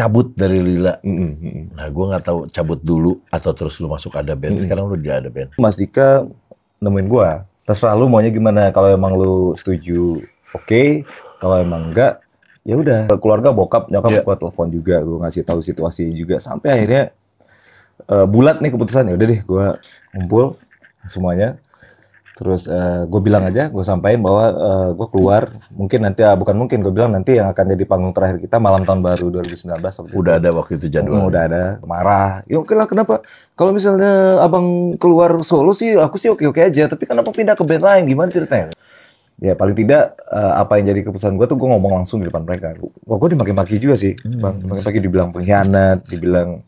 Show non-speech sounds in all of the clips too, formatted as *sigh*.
cabut dari Lila. Mm-hmm. Nah, gue nggak tahu cabut dulu atau terus lu masuk ada band. Mm-hmm. Sekarang lu udah ada band. Mas Dika nemuin gue. Terserah lu maunya gimana. Kalau emang lu setuju, oke. Okay. Kalau emang enggak, ya udah. Keluarga bokap nyokap yeah. gue telepon juga. Gue ngasih tahu situasi juga. Sampai akhirnya uh, bulat nih keputusannya. Udah deh, gue kumpul semuanya terus uh, eh, gue bilang aja gue sampaikan bahwa uh, eh, gue keluar mungkin nanti uh, bukan mungkin gue bilang nanti yang akan jadi panggung terakhir kita malam tahun baru 2019 waktu udah itu. ada waktu itu jadwal hmm, ya? udah ada marah ya oke lah kenapa kalau misalnya abang keluar solo sih aku sih oke oke aja tapi kenapa pindah ke band lain gimana ceritanya ya paling tidak uh, apa yang jadi keputusan gue tuh gue ngomong langsung di depan mereka wah gue dimaki-maki juga sih hmm. dimaki-maki dibilang pengkhianat dibilang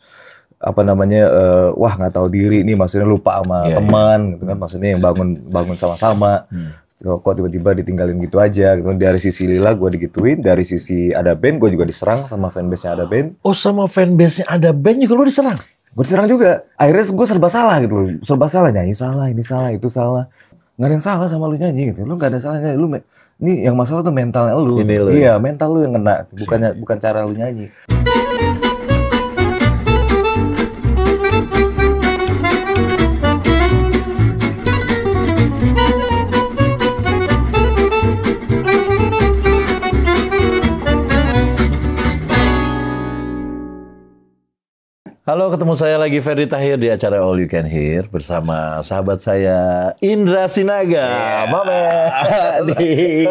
apa namanya uh, wah nggak tahu diri nih maksudnya lupa sama yeah, iya. teman yeah. gitu kan maksudnya yang bangun bangun sama-sama hmm. kok tiba-tiba ditinggalin gitu aja gitu dari sisi Lila gue digituin dari sisi ada band gue juga diserang sama fanbase nya ada band oh sama fanbase nya ada band juga lo diserang gue diserang juga akhirnya gue serba salah gitu loh serba salah nyanyi salah ini salah itu salah nggak ada yang salah sama lu nyanyi gitu lu nggak ada salahnya lu ini yang masalah tuh mentalnya lu, iya ya. mental lu yang kena bukannya iya, iya. bukan cara lu nyanyi Halo, ketemu saya lagi Ferry Tahir di acara All You Can Hear bersama sahabat saya Indra Sinaga, yeah. Mame. di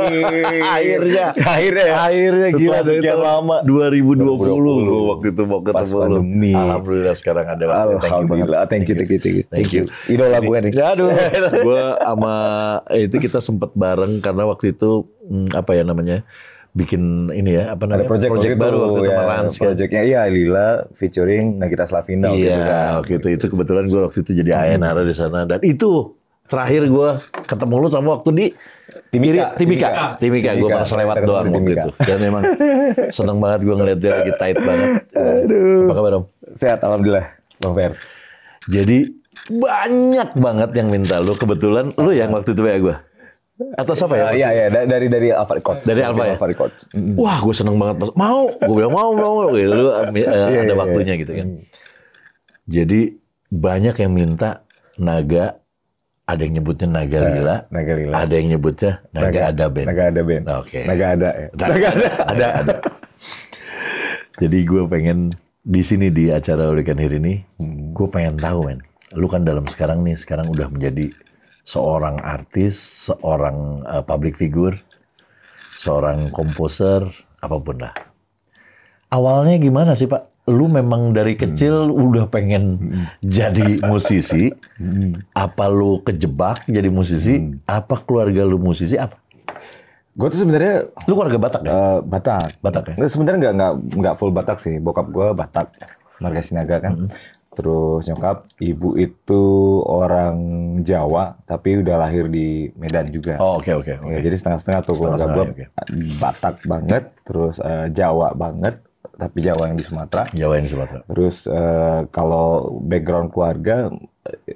akhirnya, akhirnya, ya? akhirnya gila dari lama 2020, 2020 waktu itu mau ketemu lu. Alhamdulillah sekarang ada waktu. Alhamdulillah. Thank you, thank you, thank you. Thank you. Idola gue nih. Aduh, *laughs* gue sama eh, itu kita sempat bareng karena waktu itu hmm, apa ya namanya? bikin ini ya apa namanya project, project baru itu, waktu itu ya, Rans, kan. projectnya iya Lila featuring Nagita Slavina iya, waktu Iya. kan. Oke itu, kebetulan gue waktu itu jadi ANR hmm. di sana dan itu terakhir gue ketemu lu sama waktu di Timika, Timika, Timika, Timika. Timika. gue pas lewat doang waktu itu dan memang *laughs* seneng banget gue ngeliat dia lagi tight banget. Aduh. Apa kabar om? Sehat alhamdulillah, Bang Fer. Jadi banyak banget yang minta lu kebetulan lu yang waktu itu ya gue atau siapa ya? Eh, iya iya ya. dari dari Alfa Record. Dari Alfa ya. Record. Wah, gue seneng banget mau, gue bilang mau mau gitu. Lu eh, eh, iya, ada iya, iya, waktunya gitu kan. Jadi banyak yang minta naga ada yang nyebutnya naga lila, naga lila. ada yang nyebutnya naga, naga ada ben Naga ada ben nah, Oke. Okay. Naga ada ya. Naga, naga ada. ada ada. Jadi gue pengen di sini di acara Hurricane Hir ini, mm-hmm. gue pengen tahu men. Lu kan dalam sekarang nih, sekarang udah menjadi seorang artis, seorang uh, public figure, seorang komposer, apapun lah. Awalnya gimana sih Pak? Lu memang dari kecil hmm. udah pengen hmm. jadi musisi? Apa lu kejebak jadi musisi? Hmm. Apa keluarga lu musisi? Apa? Gue tuh sebenarnya lu keluarga Batak ya? Uh, Batak. Batak ya. Sebenarnya nggak nggak nggak full Batak sih. Bokap gue Batak, marga Sinaga kan. Hmm. Terus nyokap ibu itu orang Jawa tapi udah lahir di Medan juga. Oh oke okay, oke. Okay, ya, okay. jadi setengah-setengah tuh keluarga gue okay. Batak banget, terus uh, Jawa banget, tapi Jawa yang di Sumatera. Jawa yang di Sumatera. Terus uh, kalau background keluarga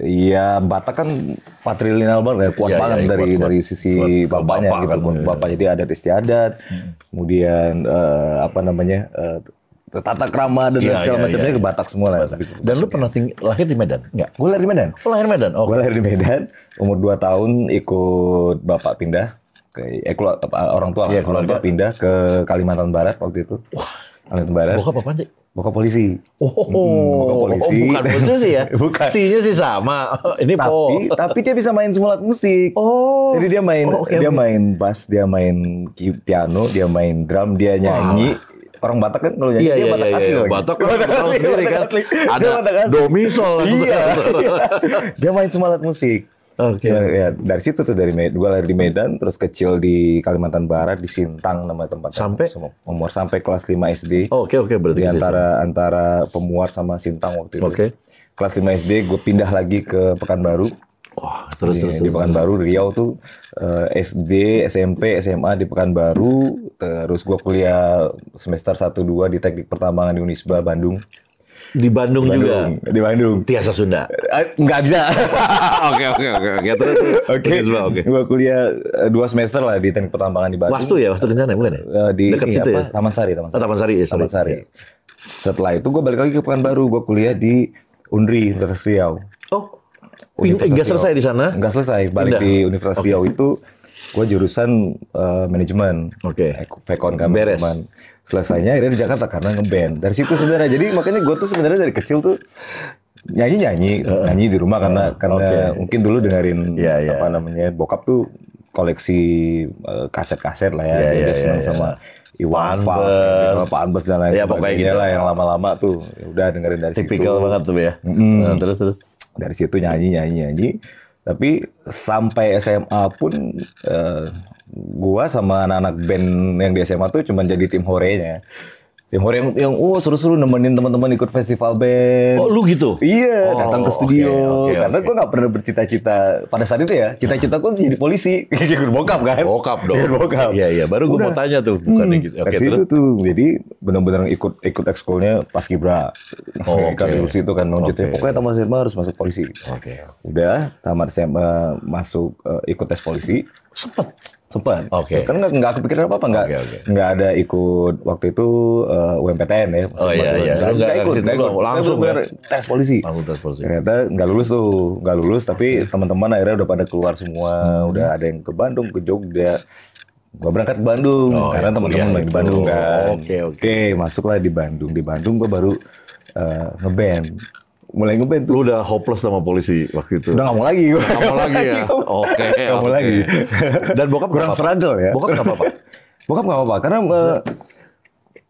ya Batak kan patrilineal banget, ya, kuat ya, banget ya, dari kuat, dari sisi bapaknya bapak, gitu, kan, iya. bapak. Jadi adat istiadat, hmm. kemudian uh, apa namanya uh, tata krama dan yeah, segala yeah, macamnya yeah. ke iya. Batak semua lah. Dan lu pernah ting- lahir di Medan? Enggak, gue lahir di Medan. Oh, lahir Medan. Oh. Gue lahir di Medan, umur 2 tahun ikut bapak pindah ke eh keluar, ah, orang tua yeah, iya, pindah ke Kalimantan Barat waktu itu. Wah. Kalimantan Barat. Bokap apa sih? Bokap polisi. Oh, oh, bokap polisi. Oh, bukan polisi ya? *laughs* bukan. Sinya sih sama. *laughs* Ini tapi, po. tapi dia bisa main semua alat musik. Oh. Jadi dia main oh, okay, dia main bass, dia main piano, dia main drum, dia nyanyi. Wow orang Batak kan kalau iya, iya, Batak iya, asli. Iya. Batak kan, kan. Batak asli, sendiri kan. Asli. Ada Batak domisol. Iya. *laughs* dia main semua alat musik. Oke. Okay. Ya, ya, dari situ tuh dari Medan, gue lahir di Medan, terus kecil di Kalimantan Barat di Sintang nama tempat sampai umur sampai kelas 5 SD. Oke oh, oke okay, okay, berarti di antara antara pemuar sama Sintang waktu itu. Oke. Okay. Kelas 5 SD gue pindah lagi ke Pekanbaru. Wah, terus iya, terus, di Pekanbaru Riau tuh eh, SD, SMP, SMA di Pekanbaru, terus gua kuliah semester 1 2 di Teknik Pertambangan di Unisba Bandung. Di Bandung, di Bandung juga. Di Bandung. Tiasa Sunda. Enggak eh, bisa. *laughs* Oke oke oke oke terus. Oke. Oke. Gua kuliah eh, dua semester lah di Teknik Pertambangan di Bandung. Wastu ya, Wastu Kencana bukan ya? di dekat situ apa? ya. Taman Sari, Taman Sari. Oh, Taman Sari, ya, Taman Sari. Setelah itu gue balik lagi ke Pekanbaru, gue kuliah di Undri Universitas Riau. Oh, Enggak selesai di sana? Enggak selesai. Balik Indah. di Universitas okay. itu gue jurusan uh, manajemen. Oke. Okay. Eh, vekon kan Beres. Selesainya akhirnya di Jakarta karena ngeband. Dari situ sebenarnya. Jadi makanya gue tuh sebenarnya dari kecil tuh nyanyi nyanyi uh, nyanyi di rumah karena uh, karena okay. mungkin dulu dengerin yeah, yeah. apa namanya bokap tuh koleksi eh, kaset-kaset uh, lah ya yeah, dia yeah, senang yeah, sama iya. Iwan Fals, Pak Anbes dan lain ya, pokoknya gitu. lah yang lama-lama tuh ya udah dengerin dari Typical situ. banget tuh ya. Mm. Nah, terus terus dari situ nyanyi nyanyi nyanyi. Tapi sampai SMA pun uh, gua sama anak-anak band yang di SMA tuh cuma jadi tim horenya. Tim Hore yang, yang oh seru-seru nemenin teman-teman ikut festival band. Oh lu gitu? Iya, oh, datang ke studio. Okay, okay, Karena okay. gue gak pernah bercita-cita pada saat itu ya. Cita-cita gue jadi polisi. *laughs* Ikut bokap kan? Bokap dong. Ikut bokap. Iya iya. Baru gue mau tanya tuh bukan hmm, gitu. Oke okay, itu tuh jadi benar-benar ikut ikut ekskulnya pas kibra Oh *laughs* kan oke. Okay. itu kan lonjutnya. Okay. Pokoknya tamat SMA harus masuk polisi. Oke. Okay. Udah tamat SMA masuk uh, ikut tes polisi. Sempet. Sempat. Oke. Okay. Karena nggak kepikiran apa-apa, nggak okay, okay. ada ikut waktu itu uh, eh, UMPTN ya. oh iya, iya. Nggak, ikut, nggak ikut. Langsung ya? tes polisi. Langsung tes polisi. Ternyata nggak lulus tuh. Nggak lulus, tapi teman-teman akhirnya udah pada keluar semua. Hmm. Udah ada yang ke Bandung, ke Jogja. Gua berangkat ke Bandung, oh, karena ya, teman-teman di Bandung kan. Oke, oh, oke. Okay. okay, masuklah di Bandung. Di Bandung gua baru uh, eh, ngeband mulai ngeband tuh. Lu udah hopeless sama polisi waktu itu. Udah gak mau lagi gue. Gak mau lagi ya. *laughs* Oke. Okay, gak mau okay. lagi. Dan bokap kurang serancel ya. Bokap gak apa-apa. *laughs* Bokap gak apa-apa karena uh, eh,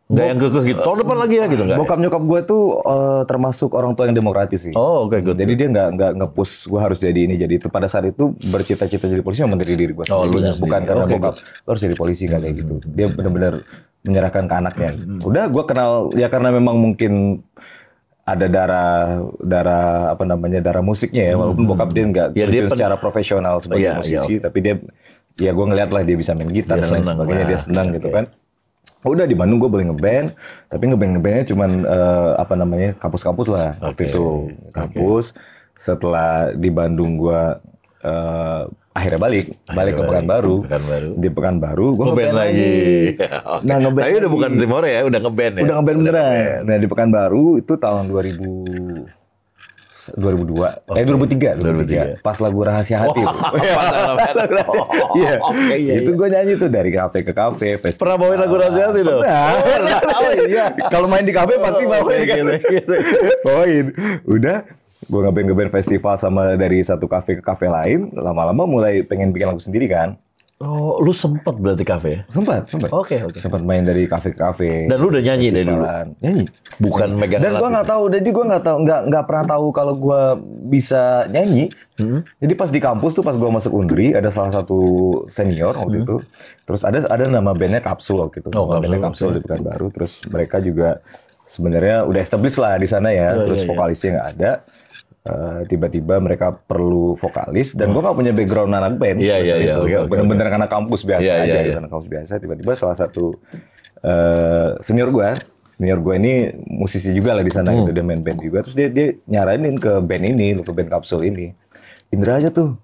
Gak yang kekeh gitu. Tahun depan lagi ya gitu nggak? Bokap nyokap gue tuh uh, termasuk orang tua yang demokratis sih. Oh oke okay, Jadi dia dia gak, nggak ngepus gue harus jadi ini jadi itu. Pada saat itu bercita-cita jadi polisi yang mendiri diri gue. Oh lu Bukan karena okay, bokap harus jadi polisi gak kayak gitu. Dia benar-benar menyerahkan ke anaknya. Hmm. Udah gue kenal ya karena memang mungkin ada darah darah apa namanya darah musiknya ya walaupun hmm. bokap dia nggak ya, dia secara profesional sebagai ya, musisi musisi iya. okay. tapi dia ya gue ngeliat lah dia bisa main gitar dan lain sebagainya dia senang okay. gitu kan udah di Bandung gue boleh ngeband tapi ngeband ngebandnya cuma uh, eh, apa namanya kampus-kampus lah okay. waktu itu kampus okay. setelah di Bandung gue uh, akhirnya balik balik ke Pekanbaru Pekanbaru di Pekanbaru gue ngeband nge lagi, lagi. *laughs* nah ngeband tapi udah bukan Timore ya udah ngeband ya udah ngeband beneran nge nah di Pekanbaru itu tahun 2000 2002 okay. eh dua 2003, 2003. pas lagu rahasia hati oh, *laughs* iya oh, iya, itu gue nyanyi tuh dari kafe ke kafe festival. pernah bawain lagu rahasia hati dong pernah, oh, *laughs* iya. kalau main di kafe pasti oh, bawain gitu. bawain udah gue ngeband ngeband festival sama dari satu kafe ke kafe lain lama-lama mulai pengen bikin lagu sendiri kan Oh, lu sempet berarti kafe? Ya? sempet sempet Oke, okay, oke. Okay. Sempat main dari kafe ke kafe. Dan lu udah nyanyi dari dulu. Nyanyi. Bukan megang. Dan gue nggak tahu, jadi gue nggak tahu, nggak nggak pernah tahu kalau gue bisa nyanyi. Hmm. Jadi pas di kampus tuh pas gue masuk Undri ada salah satu senior waktu hmm. itu. Terus ada ada nama bandnya Kapsul waktu itu. Oh, nama Kapsul. Bandnya Kapsul di Pekan Baru. Terus mereka juga sebenarnya udah established lah di sana ya. Oh, Terus iya, iya. vokalisnya nggak ada Eh, tiba-tiba uh, mereka perlu vokalis dan gue gak punya background anak band yeah, yeah, yeah, okay, bener-bener okay. karena kampus biasa yeah, aja yeah, gitu, yeah. karena kampus biasa tiba-tiba salah satu uh, senior gue senior gue ini musisi juga lah di sana gitu, hmm. gitu dia main band juga terus dia dia nyaranin ke band ini ke band kapsul ini Indra aja tuh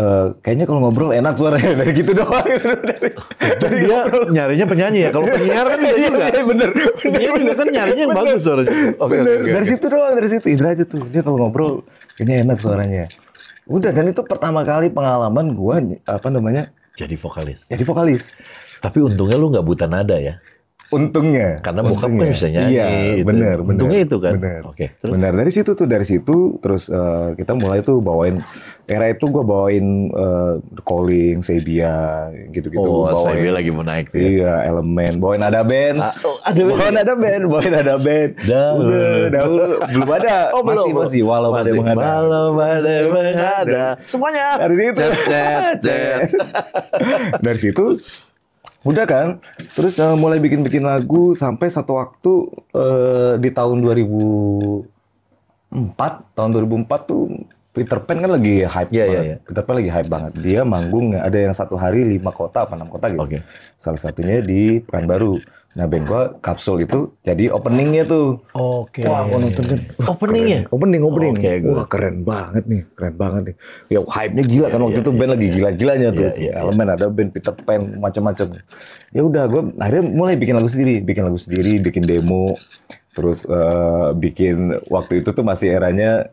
Eh, kayaknya kalau ngobrol enak suaranya *laughs* dari gitu doang dari, *laughs* dari dia ngobrol. nyarinya penyanyi ya kalau penyiar kan bisa *laughs* iya, juga iya, bener penyiar kan nyarinya yang bagus suaranya oke, okay, okay, dari okay. situ doang dari situ Indra aja tuh dia kalau ngobrol kayaknya enak suaranya udah dan itu pertama kali pengalaman gua apa namanya jadi vokalis jadi vokalis tapi untungnya lu nggak buta nada ya Untungnya. Karena bokap untungnya. kan bisa nyanyi. Iya, gitu. bener, bener. Untungnya itu kan. Bener. Oke. terus? Bener. Dari situ tuh, dari situ terus uh, kita mulai tuh bawain era itu gue bawain uh, calling, Sebia, gitu-gitu. Oh, bawain, Sebia lagi menaik tuh. Ya? Iya, elemen. Bawain ada band. ah, oh, ada band. Bawain ada band, bawain ada band. Dahulu, dahulu belum ada. Oh, belum. Masih, masih walau masih, ada mengada. Walau ada mengada. Semuanya. Dari situ. Cet, cet, cet. *laughs* dari situ Udah kan? Terus uh, mulai bikin-bikin lagu sampai satu waktu uh, di tahun 2004, tahun 2004 tuh Peter Pan kan lagi hype yeah, iya, banget. Yeah, yeah. Peter Pan lagi hype banget. Dia manggung ada yang satu hari lima kota apa enam kota gitu. Okay. Salah satunya di Pekanbaru. Nah, Ben gua kapsul itu jadi openingnya tuh. Oke. Okay. Wah, gua nonton kan. Openingnya? Opening, opening. Oke, okay, gua. Wah, keren banget nih, keren banget nih. Ya, hype-nya gila yeah, kan waktu yeah, itu yeah, band lagi iya. gila-gilanya tuh. Iya, Elemen ada band Peter Pan macam-macam. Ya udah, gua akhirnya mulai bikin lagu sendiri, bikin lagu sendiri, bikin demo, terus uh, bikin waktu itu tuh masih eranya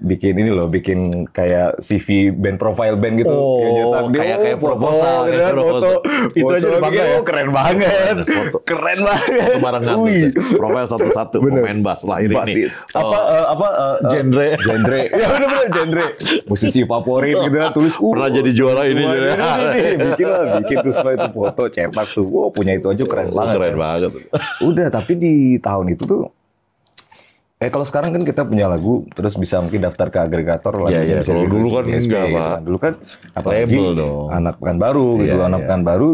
bikin ini loh, bikin kayak CV band profile band gitu. Oh, kayak kayak gitu. proposal, foto, gitu, Foto, foto. Itu foto aja udah bangga ya. Gitu, keren banget. Keren banget. Kemarin barengan. Ui. Profile satu-satu pemain bass lah ini. Basis. Oh. Apa uh, apa uh, genre? Genre. *laughs* ya benar benar genre. Musisi favorit gitu kan tulis uh, pernah jadi juara ini. Juara ini, ini, ini. bikin lah, bikin terus itu foto cetak tuh. Wow, punya itu aja keren oh, banget. Keren banget. Udah, tapi di tahun itu tuh Eh kalau sekarang kan kita punya lagu terus bisa mungkin daftar ke agregator lah. Iya, iya. Kalau dulu kan DSP, enggak, gitu. Kan. Dulu kan apalagi dong. anak pekan baru iya, gitu, iya. anak iya. pekan baru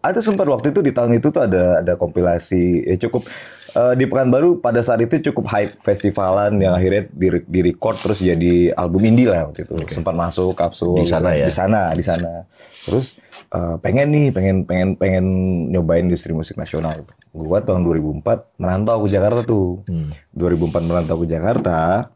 ada sempat waktu itu di tahun itu tuh ada ada kompilasi ya cukup uh, di baru pada saat itu cukup hype festivalan yang akhirnya di, di record terus jadi album indie lah waktu itu okay. sempat masuk kapsul di sana gitu. ya di sana di sana terus uh, pengen nih pengen pengen pengen nyobain industri musik nasional gitu gue tahun 2004 merantau ke Jakarta tuh. Hmm. 2004 merantau ke Jakarta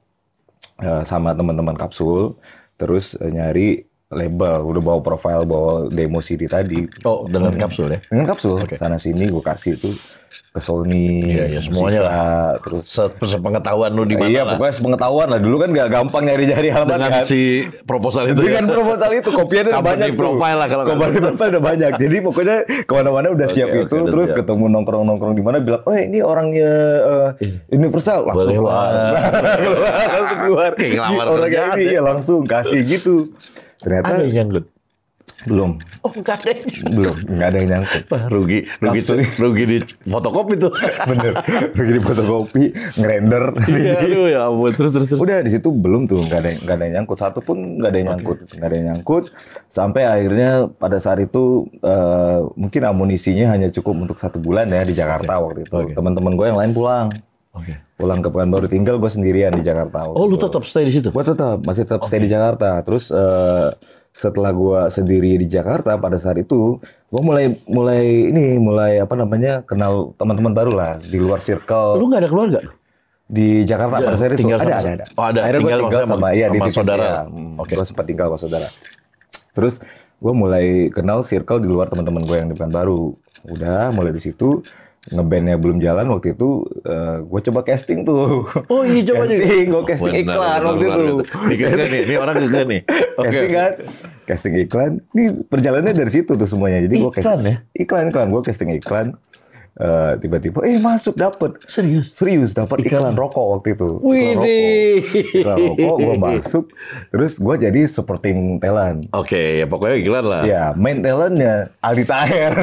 eh, sama teman-teman kapsul, terus eh, nyari label, udah bawa profile, bawa demo CD tadi. Oh, dengan hmm. kapsul ya? Dengan kapsul. Okay. Sana sini gue kasih itu ke Sony, iya, iya, semuanya lah. Terus sepengetahuan lu di iya, mana Iya, lah. pokoknya sepengetahuan lah. Dulu kan gak gampang nyari-nyari halaman kan. dengan kan. si proposal itu. Dengan ya? proposal itu, kopiannya udah banyak profile lah kalau Kopi itu udah banyak. *laughs* Jadi pokoknya kemana-mana udah okay, siap okay, itu. Terus siap. ketemu nongkrong-nongkrong di mana bilang, oh ini orangnya uh, Universal. Langsung Boleh keluar. keluar. *laughs* Langsung keluar. Orangnya ini ya iya, langsung kasih gitu. Ternyata ada yang nyangkut. Belum. Oh, enggak ada Belum, enggak ada yang nyangkut. Rugi, rugi tuh, rugi di fotokopi tuh. *laughs* Bener. Rugi di fotokopi, ngerender. Iya, aduh ya ampun. Terus, terus, terus. Udah di situ belum tuh, enggak ada enggak ada yang nyangkut. Satu pun enggak ada yang nyangkut. Okay. ada yang nyangkut sampai akhirnya pada saat itu uh, mungkin amunisinya hanya cukup untuk satu bulan ya di Jakarta okay. waktu itu. Okay. Teman-teman gue yang lain pulang. Oke. Okay pulang ke Pekanbaru tinggal gue sendirian di Jakarta. Oh, lu tetap stay di situ? Gue tetap masih tetap okay. stay di Jakarta. Terus uh, setelah gue sendiri di Jakarta pada saat itu, gue mulai mulai ini mulai apa namanya kenal teman-teman baru lah di luar circle. Lu nggak ada keluarga? di Jakarta ya, pada iya, saat itu ada, ada ada oh ada Akhirnya tinggal tinggal sama, sama ya di tiga saudara ya. hmm, okay. gue sempat tinggal sama saudara terus gue mulai kenal circle di luar teman-teman gue yang depan baru udah mulai di situ ngebandnya belum jalan waktu itu uh, eh, gue coba casting tuh oh iya coba casting gue casting benar, iklan benar, waktu benar, itu benar. nih ini orang juga nih *laughs* okay. casting kan casting iklan ini perjalanannya dari situ tuh semuanya jadi gue iklan ya iklan iklan gue casting iklan Eh, tiba-tiba eh masuk dapat serius serius dapat iklan. iklan rokok waktu itu iklan rokok iklan rokok gue masuk terus gue jadi supporting talent oke okay, ya pokoknya iklan lah ya main talentnya Aldi Taher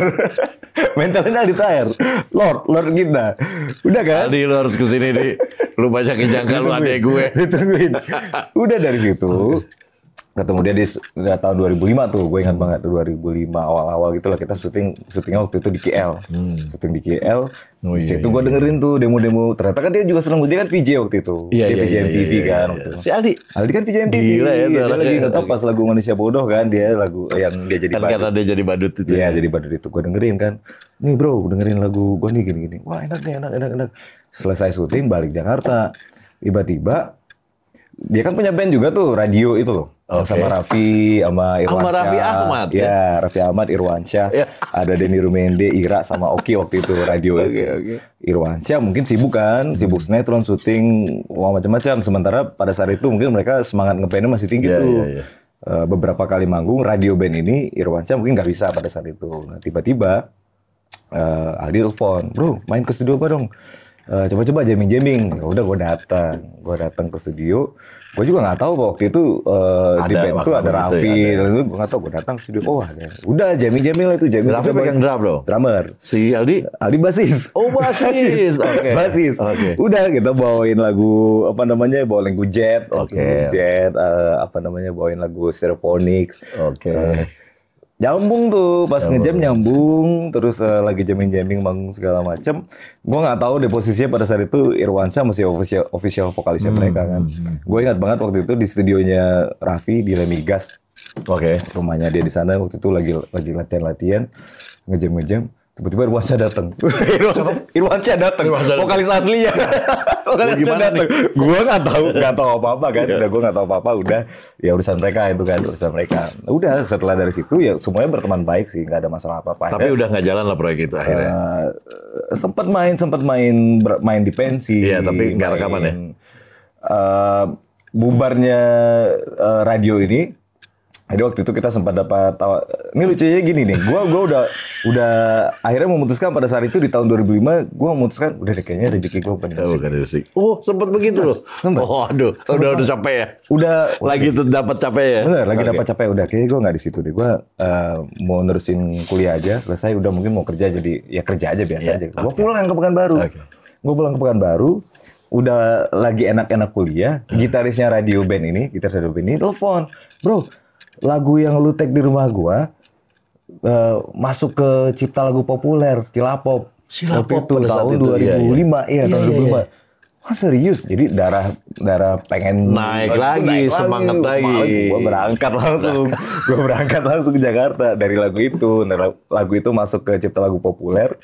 *laughs* main talentnya Aldi Taher Lord Lord kita udah kan Aldi lu harus kesini nih lu banyak yang jangka lu ada gue ditungguin udah dari situ ketemu dia di ya, tahun 2005 tuh gue ingat hmm. banget 2005 awal-awal gitulah kita syuting syutingnya waktu itu di KL hmm. syuting di KL oh, iya, itu iya, gue iya. dengerin tuh demo-demo ternyata kan dia juga seneng dia kan PJ waktu itu iya, dia iya, PJ iya, MTV iya, iya, kan iya, iya. si Aldi Aldi kan PJ MTV Gila ya, iya, dia lagi iya, ngetop iya. pas lagu Manusia Bodoh kan dia lagu yang dia jadi kan badut. karena dia jadi badut itu iya ya. jadi badut itu gue dengerin kan nih bro dengerin lagu gue nih gini-gini wah enak nih enak enak enak selesai syuting balik Jakarta tiba-tiba dia kan punya band juga tuh radio itu loh eh, okay. sama Raffi sama Irwansyah sama Raffi Ahmad ya, ya Raffi Ahmad Irwansyah ya. ada Denny Rumende Ira sama Oki waktu itu radio okay, itu okay. Irwansyah mungkin sibuk kan sibuk sinetron syuting wah macam-macam sementara pada saat itu mungkin mereka semangat ngebandnya masih tinggi yeah, tuh yeah, iya, iya. yeah. beberapa kali manggung radio band ini Irwansyah mungkin nggak bisa pada saat itu nah tiba-tiba uh, Aldi telepon bro main ke studio gua dong Eh, coba-coba jamming-jamming ya udah gue datang gue datang ke studio gue juga nggak tahu waktu itu uh, ada, di band itu ya, ada Raffi ya, ada. gue nggak tahu gue datang ke studio oh ada udah jamming-jamming lah itu jamming Raffi pegang drum bro drummer si Aldi Aldi basis oh basis *laughs* oke okay. basis okay. udah kita bawain lagu apa namanya bawain lagu jet oke okay. jet uh, apa namanya bawain lagu stereophonics oke okay. uh, nyambung tuh pas ngejam nyambung terus uh, lagi jamming jamming bangun segala macem gue nggak tahu deh posisinya pada saat itu Irwansyah masih official official vokalisnya hmm. mereka kan gue ingat banget waktu itu di studionya Raffi di Lemigas oke okay. rumahnya dia di sana waktu itu lagi lagi latihan latihan ngejam ngejam tiba-tiba *laughs* Irwansyah datang. Irwansyah datang. Vokalis aslinya. *laughs* Vokalis datang. Gue nggak tahu, nggak tahu apa-apa kan. Iya. Udah gue nggak tahu apa-apa. Udah ya urusan mereka itu kan urusan mereka. Udah setelah dari situ ya semuanya berteman baik sih, nggak ada masalah apa-apa. Tapi udah nggak jalan lah proyek itu akhirnya. Uh, eh, sempat main, sempat main, main di pensi. Iya, tapi nggak rekaman ya. Uh, bubarnya uh, radio ini jadi waktu itu kita sempat dapat tawa. Ini lucunya gini nih. gue gua udah udah akhirnya memutuskan pada saat itu di tahun 2005 gue memutuskan udah deh kayaknya rezeki gua bukan musik. musik. Oh, oh sempat begitu loh. Nah, oh, aduh. Sempat. Udah udah capek ya. Udah lagi tuh dapat capek ya. Bener, lagi okay. dapat capek udah kayaknya gue nggak di situ deh. gue uh, mau nerusin kuliah aja. Selesai udah mungkin mau kerja jadi ya kerja aja biasa yeah. aja. gue okay. pulang ke Pekanbaru. Okay. Gua pulang ke Pekanbaru udah lagi enak-enak kuliah, gitarisnya radio band ini, gitaris radio band ini telepon, bro, lagu yang lu tag di rumah gua uh, masuk ke cipta lagu populer Cilapop. Cilapop waktu itu tahun itu, 2005 iya, iya. iya. iya tahun iya, 2005. Iya. Wah serius, jadi darah darah pengen naik lagi, naik semangat lagi. lagi. Gue berangkat langsung, gue berangkat langsung ke Jakarta dari lagu itu. lagu itu masuk ke cipta lagu populer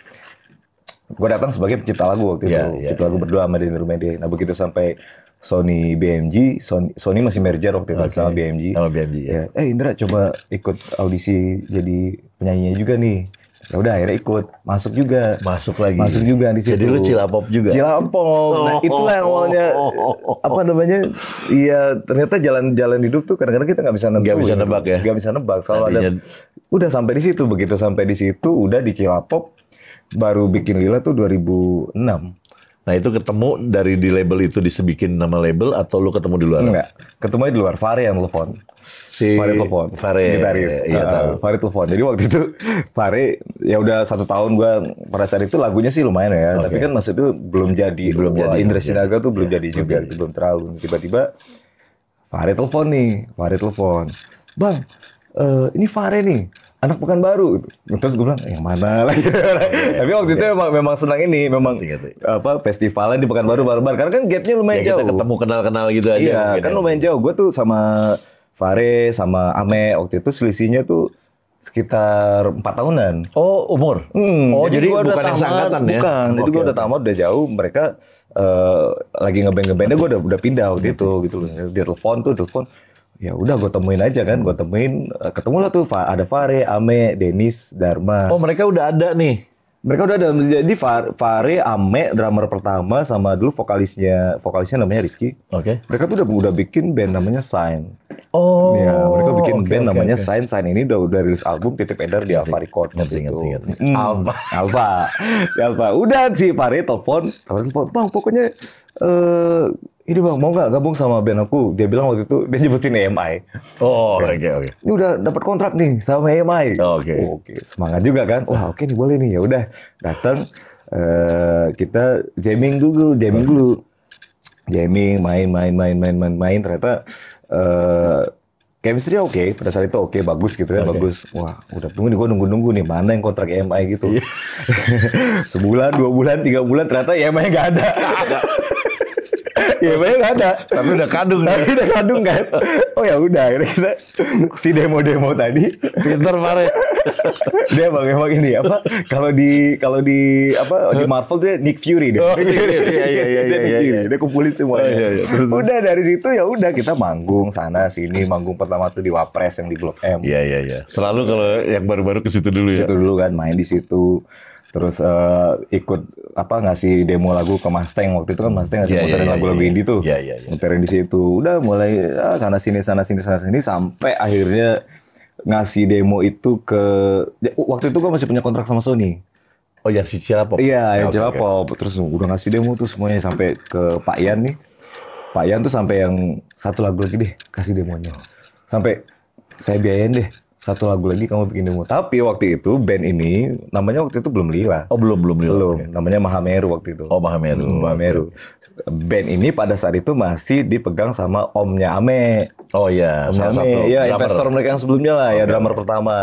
gue datang sebagai pencipta lagu waktu itu, yeah, iya, pencipta yeah, lagu iya. berdua sama Denny Rumedi. Nah begitu sampai Sony BMG, Sony, Sony masih merger waktu itu okay. sama BMG. Sama BMG ya. Yeah. Eh Indra coba ikut audisi jadi penyanyinya juga nih. Ya udah akhirnya ikut, masuk juga. Masuk lagi. Masuk juga di situ. Jadi lu cilapop juga. Cilapop. Nah, oh. itulah yang awalnya apa namanya? Iya, ternyata jalan-jalan hidup tuh kadang-kadang kita nggak bisa nebak. Nggak bisa nebak ya. Nggak bisa nebak. Selalu nah, ada iya. udah sampai di situ begitu sampai di situ udah di Cilapop baru bikin Lila tuh 2006. Nah itu ketemu dari di label itu disebikin nama label atau lu ketemu di luar? Enggak, ketemu di luar. Fare yang telepon. Si Fare telepon. Fare. Gitaris. Iya uh, tahu. Fare telepon. Jadi waktu itu *laughs* Fare ya udah satu tahun gua pada saat itu lagunya sih lumayan ya, okay. tapi kan masa itu belum jadi. Belum Wah, jadi. Indra Sinaga ya. tuh belum ya. jadi juga, okay. Gitu, belum terlalu. Tiba-tiba Fare telepon nih, Fare telepon. Bang, uh, ini Fare nih anak bukan baru terus gue bilang yang mana lagi iya, iya, *laughs* iya. tapi waktu itu memang, memang senang ini memang apa festivalnya di Pekanbaru barbar karena kan gapnya lumayan ya, jauh. kita ketemu kenal-kenal gitu aja iya kan ya. lumayan jauh gue tuh sama Fare sama Ame waktu itu selisihnya tuh sekitar empat tahunan. Oh umur. Hmm, oh jadi, jadi bukan yang seangkatan ya. Bukan. Jadi gue udah tamat udah jauh. Mereka uh, lagi ngebeng ngebandnya gue udah udah pindah waktu hmm. itu gitu loh. Dia telepon tuh telepon ya udah gue temuin aja kan gue temuin eh, ketemu lah tuh ada Fare, Ame, Denis, Dharma oh mereka udah ada nih mereka udah ada jadi Fare, Ame, drummer pertama sama dulu vokalisnya vokalisnya namanya Rizky oke okay. mereka tuh udah udah bikin band namanya Sign oh ya mereka bikin okay, band okay, namanya okay. Sign Sign ini udah udah rilis album titip edar di Alpha Record ingat ingat Alpha Alpha Alpha udah sih Fare telepon telepon bang pokoknya uh, ini bang mau nggak gabung sama band aku? Dia bilang waktu itu dia nyebutin EMI. Oh oke oke. Okay. Ini udah dapat kontrak nih sama EMI. Oke. Oh, oke okay. semangat juga kan? Wah oke okay nih boleh nih ya udah datang uh, eh, kita jamming dulu jamming dulu jamming main main main main main main ternyata uh, chemistry ya oke okay. pada saat itu oke okay, bagus gitu ya okay. bagus wah udah tunggu nih gua nunggu nunggu nih mana yang kontrak EMI gitu iya. *laughs* sebulan dua bulan tiga bulan ternyata EMI nggak ada Iya banyak ada. Tapi udah kadung. Tapi udah kadung kan. Oh ya udah akhirnya kita si demo-demo tadi Twitter pare. dia bang emang ini apa? Kalau di kalau di apa di Marvel dia Nick Fury deh. Oh, iya iya iya iya. iya dia iya, Nick iya, Fury. Dia kumpulin semuanya. Oh, iya, iya. Udah dari situ ya udah kita manggung sana sini manggung pertama tuh di Wapres yang di Blok M. Iya iya iya. Selalu kalau yang baru-baru ke situ dulu ya. Situ dulu kan main di situ terus uh, ikut apa ngasih demo lagu ke Mustang waktu itu kan Mustang ngasih iya, yeah, muterin yeah, lagu-lagu yeah, indie tuh yeah, yeah, yeah. Iya. muterin di situ udah mulai ah, sana sini sana sini sana sini sampai akhirnya ngasih demo itu ke ya, waktu itu gue masih punya kontrak sama Sony oh yang si Cilapop iya yang oh, Cilapop okay. terus udah ngasih demo tuh semuanya sampai ke Pak Ian nih Pak Ian tuh sampai yang satu lagu lagi deh kasih demonya sampai saya biayain deh satu lagu lagi kamu bikin demo. Tapi waktu itu band ini namanya waktu itu belum Lila. Oh belum belum Lila. Belum. Namanya Mahameru waktu itu. Oh Mahameru. Hmm, Mahameru. Band ini pada saat itu masih dipegang sama omnya Ame. Oh iya. Omnya Ame. Satu ya investor mereka yang sebelumnya lah okay. ya drummer pertama.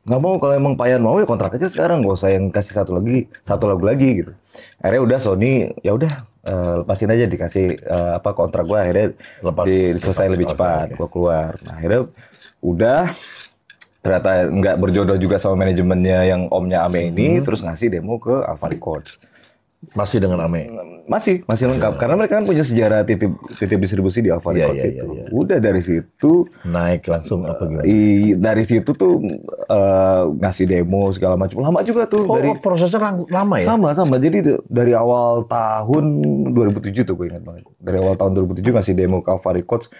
Gak mau kalau emang Payan mau ya kontrak aja sekarang gak usah yang kasih satu lagi satu lagu lagi gitu. Akhirnya udah Sony ya udah Uh, lepasin aja dikasih uh, apa kontrak gue akhirnya Lepas, di, selesai lebih cepat okay. gue keluar nah akhirnya udah ternyata nggak berjodoh juga sama manajemennya yang omnya Ame ini hmm. terus ngasih demo ke Alpha Records masih dengan Ame masih masih lengkap ya. karena mereka kan punya sejarah titip titip distribusi di Alpha iya, Records ya, ya, itu ya, ya. udah dari situ naik langsung apa gimana i, dari situ tuh uh, ngasih demo segala macam lama juga tuh oh, dari prosesnya lama ya sama sama jadi dari awal tahun 2007 tuh gue ingat banget dari awal tahun 2007 ngasih demo ke Alpha Records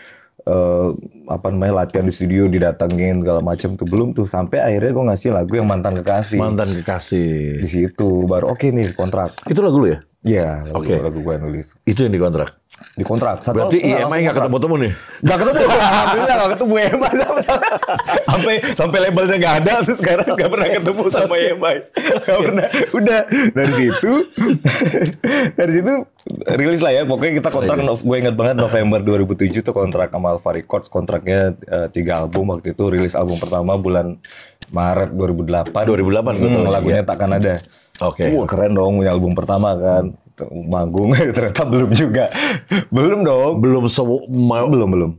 uh, apa namanya latihan di studio didatengin segala macam tuh belum tuh sampai akhirnya gue ngasih lagu yang mantan kekasih mantan kekasih di situ baru oke okay nih kontrak itu lagu lu ya Iya, lagu, okay. lagu gue nulis. Itu yang dikontrak kontrak. Satu Berarti e IMA nggak ketemu-temu nih? Nggak ketemu. Alhamdulillah nggak ketemu e IMA sama-sama. sampai sampai labelnya nggak ada, terus sekarang nggak pernah ketemu sama IMI. E nggak pernah. Udah dari situ, dari situ rilis lah ya. Pokoknya kita kontrak, gue ingat banget November 2007 tuh kontrak sama Alpha Records. Kontraknya uh, tiga album waktu itu. Rilis album pertama bulan Maret 2008. 2008 hmm, Lagunya iya. takkan ada. Oke. Okay. Wah, keren dong punya album pertama kan. Gitu. manggung *laughs* ternyata belum juga. belum dong. Belum sewu belum belum.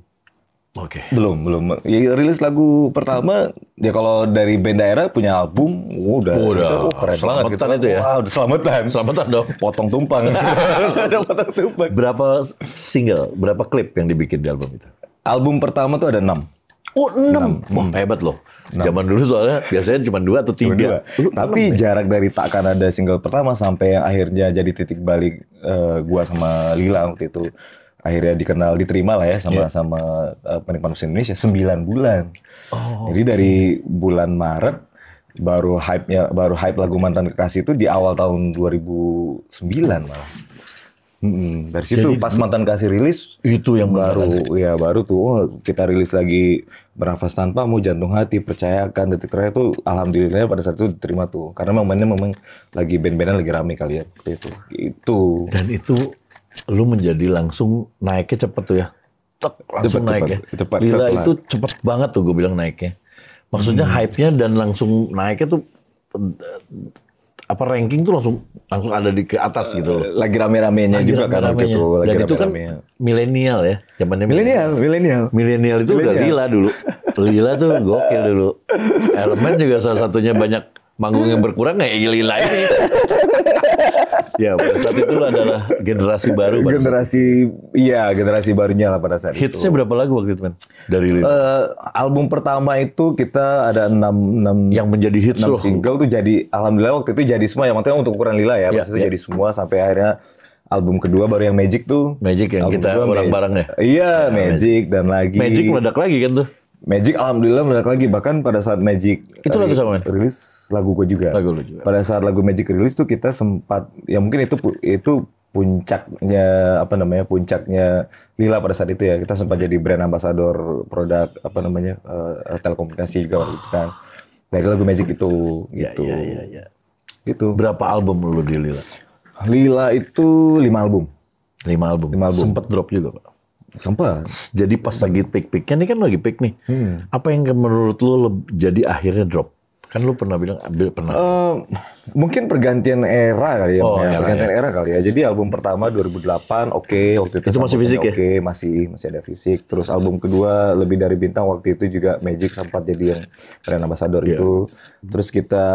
Oke. Okay. Belum, belum. Ya, rilis lagu pertama ya kalau dari band daerah punya album oh, udah oh, udah oh, keren selamat banget gitu. itu ya. selamat udah selamatan. Selamatan dong. Potong tumpang. *laughs* potong tumpang. Berapa single, berapa klip yang dibikin di album itu? Album pertama tuh ada enam. Oh 6. 6. wah hmm. hebat loh. 6. Zaman dulu soalnya biasanya cuma 2 atau 3. 2. Tapi 6, ya? jarak ya? dari tak ada single pertama sampai yang akhirnya jadi titik balik uh, gua sama Lila waktu itu akhirnya dikenal diterima lah ya sama yeah. sama uh, penikmat musik Indonesia 9 bulan. Oh. Jadi okay. dari bulan Maret baru hype-nya baru hype lagu mantan kekasih itu di awal tahun 2009 malah. Hmm, dari situ pas mantan kasih rilis itu yang baru ya baru tuh oh, kita rilis lagi bernafas tanpamu jantung hati percayakan detik terakhir tuh alhamdulillah pada saat itu diterima tuh karena momennya memang lagi band-bandan lagi rame kali ya itu itu dan itu lu menjadi langsung naiknya cepet tuh ya tep langsung cepet, naik cepet, ya cepet, Lila cepet. itu cepet banget tuh gue bilang naiknya maksudnya hmm. hype-nya dan langsung naiknya tuh apa ranking tuh langsung langsung ada di ke atas eh, gitu loh. Lagi rame-ramenya juga rame kan gitu. Lagi Dan rame itu kan milenial ya, zamannya milenial, milenial. Milenial itu millennial. udah lila dulu. lila tuh gokil dulu. Elemen juga salah satunya banyak manggung yang berkurang kayak lila ini. *laughs* Ya, pada saat itu adalah generasi baru. Pada generasi, iya generasi barunya lah pada saat Hitsnya itu. Hitsnya berapa lagu waktu itu, men? Dari Uh, album pertama itu kita ada enam enam yang menjadi hits loh. single tuh jadi, alhamdulillah waktu itu jadi semua. Yang penting untuk ukuran Lila ya, ya maksudnya ya. jadi semua sampai akhirnya album kedua baru yang Magic tuh. Magic yang album kita orang bareng ya. Iya, ya, Magic, Magic dan lagi. Magic meledak lagi kan tuh. Magic alhamdulillah balik lagi bahkan pada saat Magic itu lagu eh, sama rilis lagu gue juga. Lagu lu juga. Pada saat lagu Magic rilis tuh kita sempat ya mungkin itu itu puncaknya apa namanya puncaknya Lila pada saat itu ya kita sempat jadi brand ambassador produk apa namanya uh, telekomunikasi juga waktu itu kan dari lagu Magic itu ya, gitu ya, ya, ya, ya. berapa album lu di Lila Lila itu lima album lima album lima album sempat drop juga pak Sempat. Jadi pas hmm. lagi pick-picknya, ini kan lagi pick nih. Hmm. Apa yang menurut lu jadi akhirnya drop? Kan lu pernah bilang ambil pernah. Uh, mungkin pergantian era kali ya. Oh, ya. pergantian ya. era kali ya. Jadi album pertama 2008 oke okay, waktu itu. Itu masih fisik ya? Oke, okay, masih masih ada fisik. Terus album kedua lebih dari bintang waktu itu juga Magic sempat jadi yang brand ambassador yeah. itu. Terus kita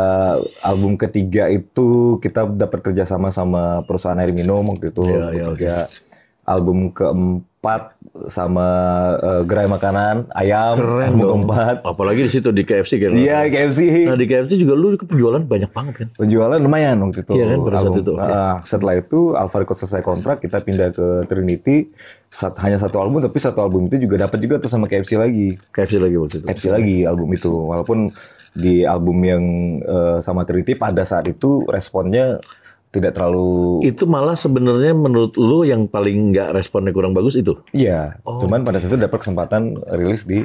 album ketiga itu kita dapat kerjasama sama perusahaan air minum waktu itu. Yeah, yeah, Okay album keempat sama uh, gerai makanan ayam Keren album keempat. Apalagi di situ di KFC kan. Iya KFC. Nah di KFC juga lu penjualan banyak banget kan. Penjualan lumayan waktu itu. Iya kan pada album. saat itu. Okay. Nah, setelah itu Alvarico selesai kontrak kita pindah ke Trinity. Sat, hanya satu album tapi satu album itu juga dapat juga tuh sama KFC lagi. KFC lagi waktu itu. KFC lagi album itu walaupun di album yang uh, sama Trinity pada saat itu responnya tidak terlalu itu malah sebenarnya menurut lu yang paling nggak responnya kurang bagus itu iya oh. cuman pada saat itu dapat kesempatan rilis di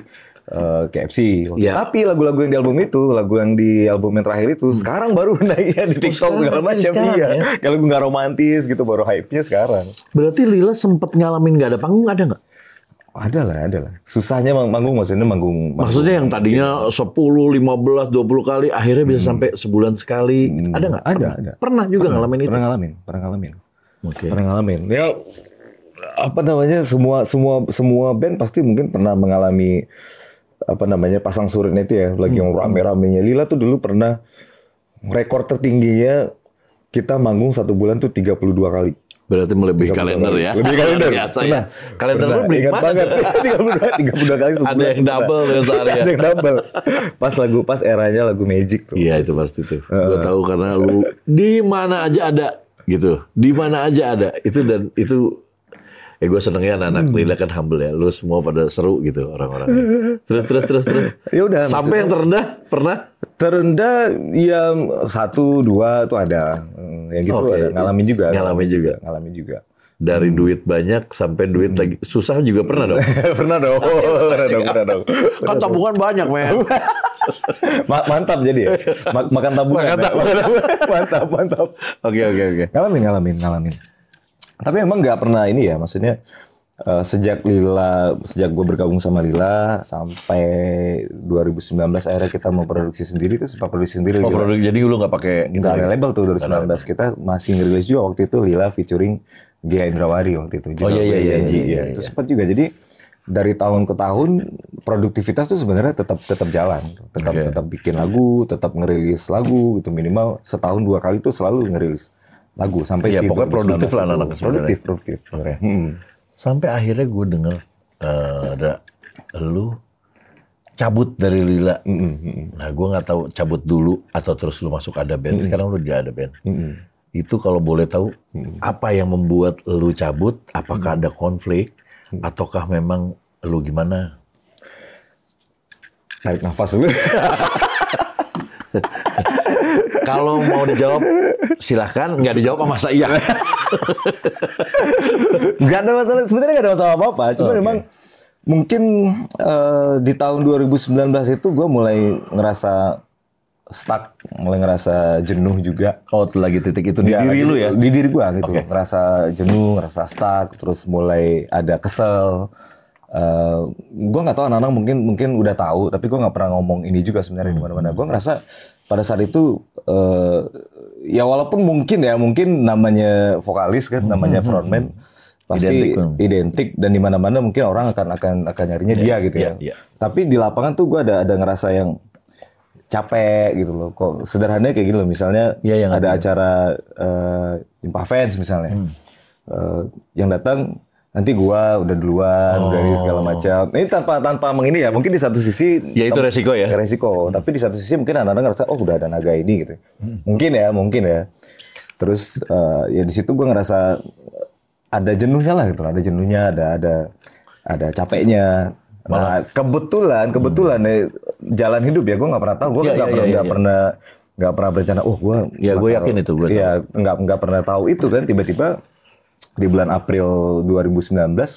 uh, eh, KFC ya. tapi lagu-lagu yang di album itu lagu yang di album yang terakhir itu hmm. sekarang baru *laughs* naiknya di oh, TikTok segala macam iya ya. kalau nggak romantis gitu baru hype-nya sekarang berarti Lila sempat ngalamin nggak ada panggung ada nggak ada lah, ada lah. Susahnya manggung maksudnya manggung. Maksudnya yang tadinya sepuluh, lima belas, dua puluh kali akhirnya bisa hmm. sampai sebulan sekali. Hmm. Ada nggak? Ada, ada. Pernah juga pernah, ngalamin itu? Pernah ngalamin, pernah ngalamin. Okay. Pernah ngalamin. Ya apa namanya semua semua semua band pasti mungkin pernah mengalami apa namanya pasang surutnya itu ya lagi hmm. yang hmm. rame-ramenya. Lila tuh dulu pernah rekor tertingginya kita manggung satu bulan tuh 32 kali. Berarti melebihi kalender ya. Lebih kalender. Biasa ya. Kalender lu beli Ingat banget. 32, 32 *laughs* kali sebulan. Ada yang double ya sehari Ada yang double. Pas lagu, pas eranya lagu Magic tuh. Iya itu pasti tuh. Gue tahu karena lu di mana aja ada gitu. Di mana aja ada. Itu dan itu eh ya, gue ya anak-anak hmm. Lila kan humble ya. Lu semua pada seru gitu orang orang ya. *laughs* Terus terus terus terus. ya udah. Sampai yang terendah pernah? Terendah ya satu dua tuh ada. Hmm, yang gitu okay. ada. Ngalamin juga. Ngalamin juga. Ngalamin juga. Dari hmm. duit banyak sampai duit hmm. lagi susah juga *laughs* pernah dong. pernah dong. pernah dong. Pernah dong. Kan tabungan banyak men. *laughs* mantap jadi ya. Makan tabungan. Makan tabungan. mantap, mantap. Oke, oke, oke. Ngalamin, ngalamin, ngalamin. Tapi emang nggak pernah ini ya, maksudnya uh, sejak Lila, sejak gue bergabung sama Lila sampai 2019 akhirnya kita mau produksi sendiri itu sempat produksi sendiri. Oh, produksi jadi lu nggak pakai gitu ya? nggak ada label tuh 2019 kita masih ngerilis juga waktu itu Lila featuring Gia Indrawari waktu itu. Juga oh iya iya iya, iya, iya, iya, itu iya. sempat juga jadi dari tahun ke tahun produktivitas tuh sebenarnya tetap tetap jalan, tetap okay. tetap bikin lagu, tetap ngerilis lagu itu minimal setahun dua kali tuh selalu ngerilis lagu sampai ya, pokoknya produktif lah anak-anak produktif produktif sebenarnya hmm. sampai akhirnya gue denger uh, ada lu cabut dari Lila -hmm. hmm, hmm. nah gue nggak tahu cabut dulu atau terus lu masuk ada band -hmm. sekarang lu udah ada band -hmm. hmm. itu kalau boleh tahu -hmm. apa yang membuat lu cabut apakah -hmm. ada konflik -hmm. ataukah memang lu gimana tarik nafas dulu *laughs* Kalau mau dijawab silahkan, nggak dijawab masa iya. nggak ada masalah, sebenarnya nggak ada masalah apa-apa. Cuma oh, okay. memang mungkin uh, di tahun 2019 itu gue mulai ngerasa stuck, mulai ngerasa jenuh juga. Oh, itu lagi titik itu di ya, diri lu ya? Di diri gue gitu. Okay. Ngerasa jenuh, ngerasa stuck, terus mulai ada kesel. Uh, eh, gue nggak tahu anak-anak mungkin mungkin udah tahu, tapi gue nggak pernah ngomong ini juga sebenarnya hmm. di mana-mana. Gue ngerasa pada saat itu uh, ya walaupun mungkin ya mungkin namanya vokalis kan hmm, namanya hmm, hmm, frontman hmm, pasti identik, identik dan di mana-mana mungkin orang akan akan akan nyarinya yeah, dia gitu yeah, ya. Yeah. Iya. Tapi di lapangan tuh gue ada ada ngerasa yang capek gitu loh. Kok sederhananya kayak gini loh misalnya yeah, yang iya, ada acara uh, impa Fans misalnya. Hmm. Uh, yang datang nanti gua udah duluan oh. dari segala macam. Ini tanpa tanpa mengini ya, mungkin di satu sisi ya itu resiko ya. Resiko, tapi di satu sisi mungkin anak-anak ngerasa oh udah ada naga ini gitu. Hmm. Mungkin ya, mungkin ya. Terus uh, ya di situ gua ngerasa ada jenuhnya lah gitu, ada jenuhnya, ada ada ada capeknya. Nah, kebetulan kebetulan hmm. ya, jalan hidup ya gua nggak pernah tahu, gua iya, nggak ya, ya, pernah iya, nggak ya, ya. pernah nggak pernah berencana oh gua ya gua yakin itu gue ya nggak nggak pernah tahu itu kan tiba-tiba di bulan April 2019 eh,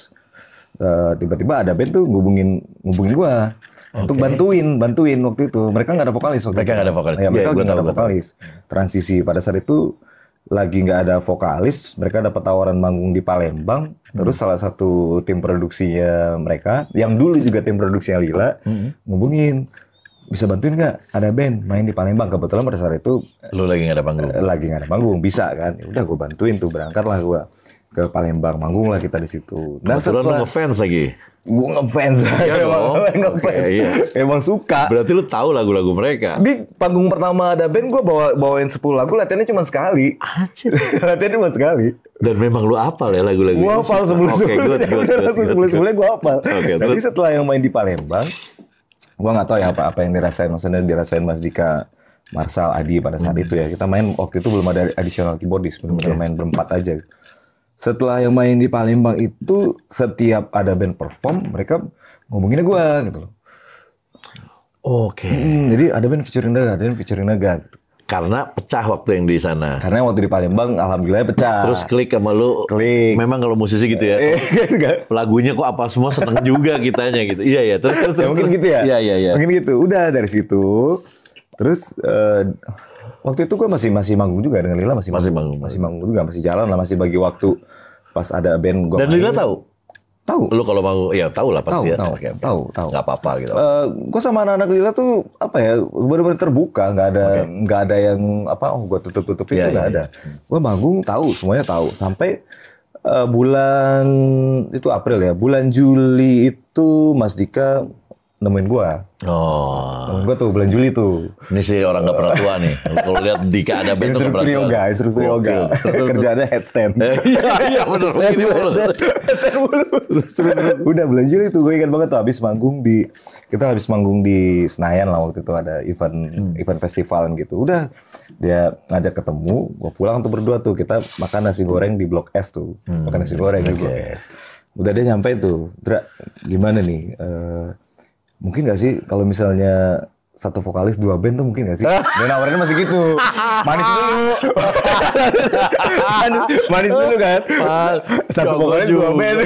tiba-tiba uh, ada band tuh ngubungin ngubungin gua okay. untuk bantuin bantuin waktu itu mereka nggak ada vokalis waktu mereka nggak ada vokalis ya, mereka nggak ya, ada vokalis transisi pada saat itu lagi nggak ada vokalis mereka dapat tawaran manggung di Palembang hmm. terus salah satu tim produksinya mereka yang dulu juga tim produksinya Lila hmm. ngubungin bisa bantuin nggak ada band main di Palembang kebetulan pada saat itu lu lagi nggak ada panggung lagi nggak ada panggung bisa kan ya udah gue bantuin tuh berangkat lah gue ke Palembang manggung lah kita di situ. Dan Kebetulan setelah, ngefans lagi. Gue ngefans. ya, *laughs* emang, ngefans. Iya. emang suka. Berarti lu tahu lagu-lagu mereka. Di panggung pertama ada band gue bawa bawain sepuluh. lagu latihannya cuma sekali. Anjir. *laughs* latihannya cuma sekali. Dan memang lu apal ya lagu-lagu. Gue apal sebelum Oke, good, good, *laughs* good, sebelum gue apal. Okay, Jadi setelah yang main di Palembang, gue nggak tahu ya apa apa yang dirasain maksudnya dirasain Mas Dika Marsal Adi pada saat hmm. itu ya kita main waktu itu belum ada additional keyboardis benar-benar okay. main berempat aja setelah yang main di Palembang itu setiap ada band perform mereka ngomonginnya gue gitu loh. Oke. Okay. Hmm, jadi ada band featuring Naga, ada band featuring Naga. Gitu. Karena pecah waktu yang di sana. Karena waktu di Palembang, alhamdulillah pecah. Terus klik sama lu. Klik. Memang kalau musisi gitu ya. *laughs* Iya, lagunya kok apa semua seneng juga kitanya gitu. Iya iya. Terus, terus, terus, ya, mungkin terus. gitu ya. Iya iya. iya. Mungkin gitu. Udah dari situ. Terus uh, Waktu itu gue masih masih manggung juga dengan Lila masih masih manggung masih manggung juga masih jalan lah masih bagi waktu pas ada band gue. Dan main. Lila tahu? Tahu. Lu kalau mau ya tahu lah pasti tahu, ya. Tahu, okay, okay. tahu, tahu. Gak apa-apa gitu. Uh, eh, gue sama anak-anak Lila tuh apa ya benar-benar terbuka, nggak ada nggak okay. ada yang apa oh gue tutup-tutupin yeah, itu nggak yeah, ada. Yeah. Hmm. Gue manggung tahu semuanya tahu sampai uh, bulan itu April ya bulan Juli itu Mas Dika nemuin gua. Oh. Nemuin gua tuh bulan Juli tuh. Ini sih orang gak pernah tua nih. *laughs* Kalau lihat Dika ada bentuk instruktur pernah yoga, instruktur yoga. kerjanya headstand. *laughs* Iya, iya benar. Udah bulan Juli tuh gue ingat banget tuh habis manggung di kita habis manggung di Senayan lah waktu itu ada event hmm. event festivalan gitu. Udah dia ngajak ketemu, gua pulang tuh berdua tuh kita makan nasi goreng di Blok S tuh. Hmm. Makan nasi goreng okay. di Blok S. Udah dia nyampe tuh, Dra, gimana nih? Uh, Mungkin gak sih kalau misalnya satu vokalis dua band tuh mungkin gak sih? Dan *laughs* awalnya masih gitu. Manis dulu. *laughs* manis, dulu kan. Satu vokalis dua band. *laughs*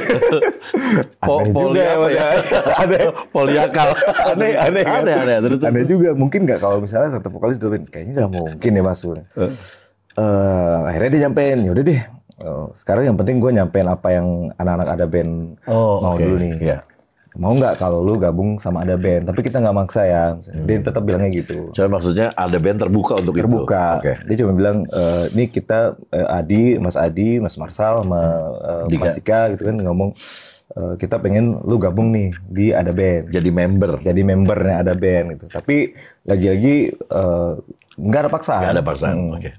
Po aneh juga apa ya. ya. aneh. Poliakal. Aneh, aneh. Kan? Aneh, aneh. Aneh, aneh juga. Mungkin gak kalau misalnya satu vokalis dua band? Kayaknya gak mungkin ya Mas Ul. Uh, eh. eh, akhirnya dia nyampein, yaudah deh. Uh, sekarang yang penting gue nyampein apa yang anak-anak ada band oh, mau okay. dulu nih. Yeah mau nggak kalau lu gabung sama ada band tapi kita nggak maksa ya hmm. dia tetap bilangnya gitu cuma maksudnya ada band terbuka untuk terbuka. itu terbuka okay. dia cuma bilang e, ini kita eh, Adi Mas Adi Mas Marsal sama Dika. Eh, Mas Dika gitu kan ngomong e, kita pengen lu gabung nih di ada band jadi member jadi membernya ada band gitu tapi lagi-lagi nggak -lagi, ada paksaan nggak ada paksaan hmm. oke okay.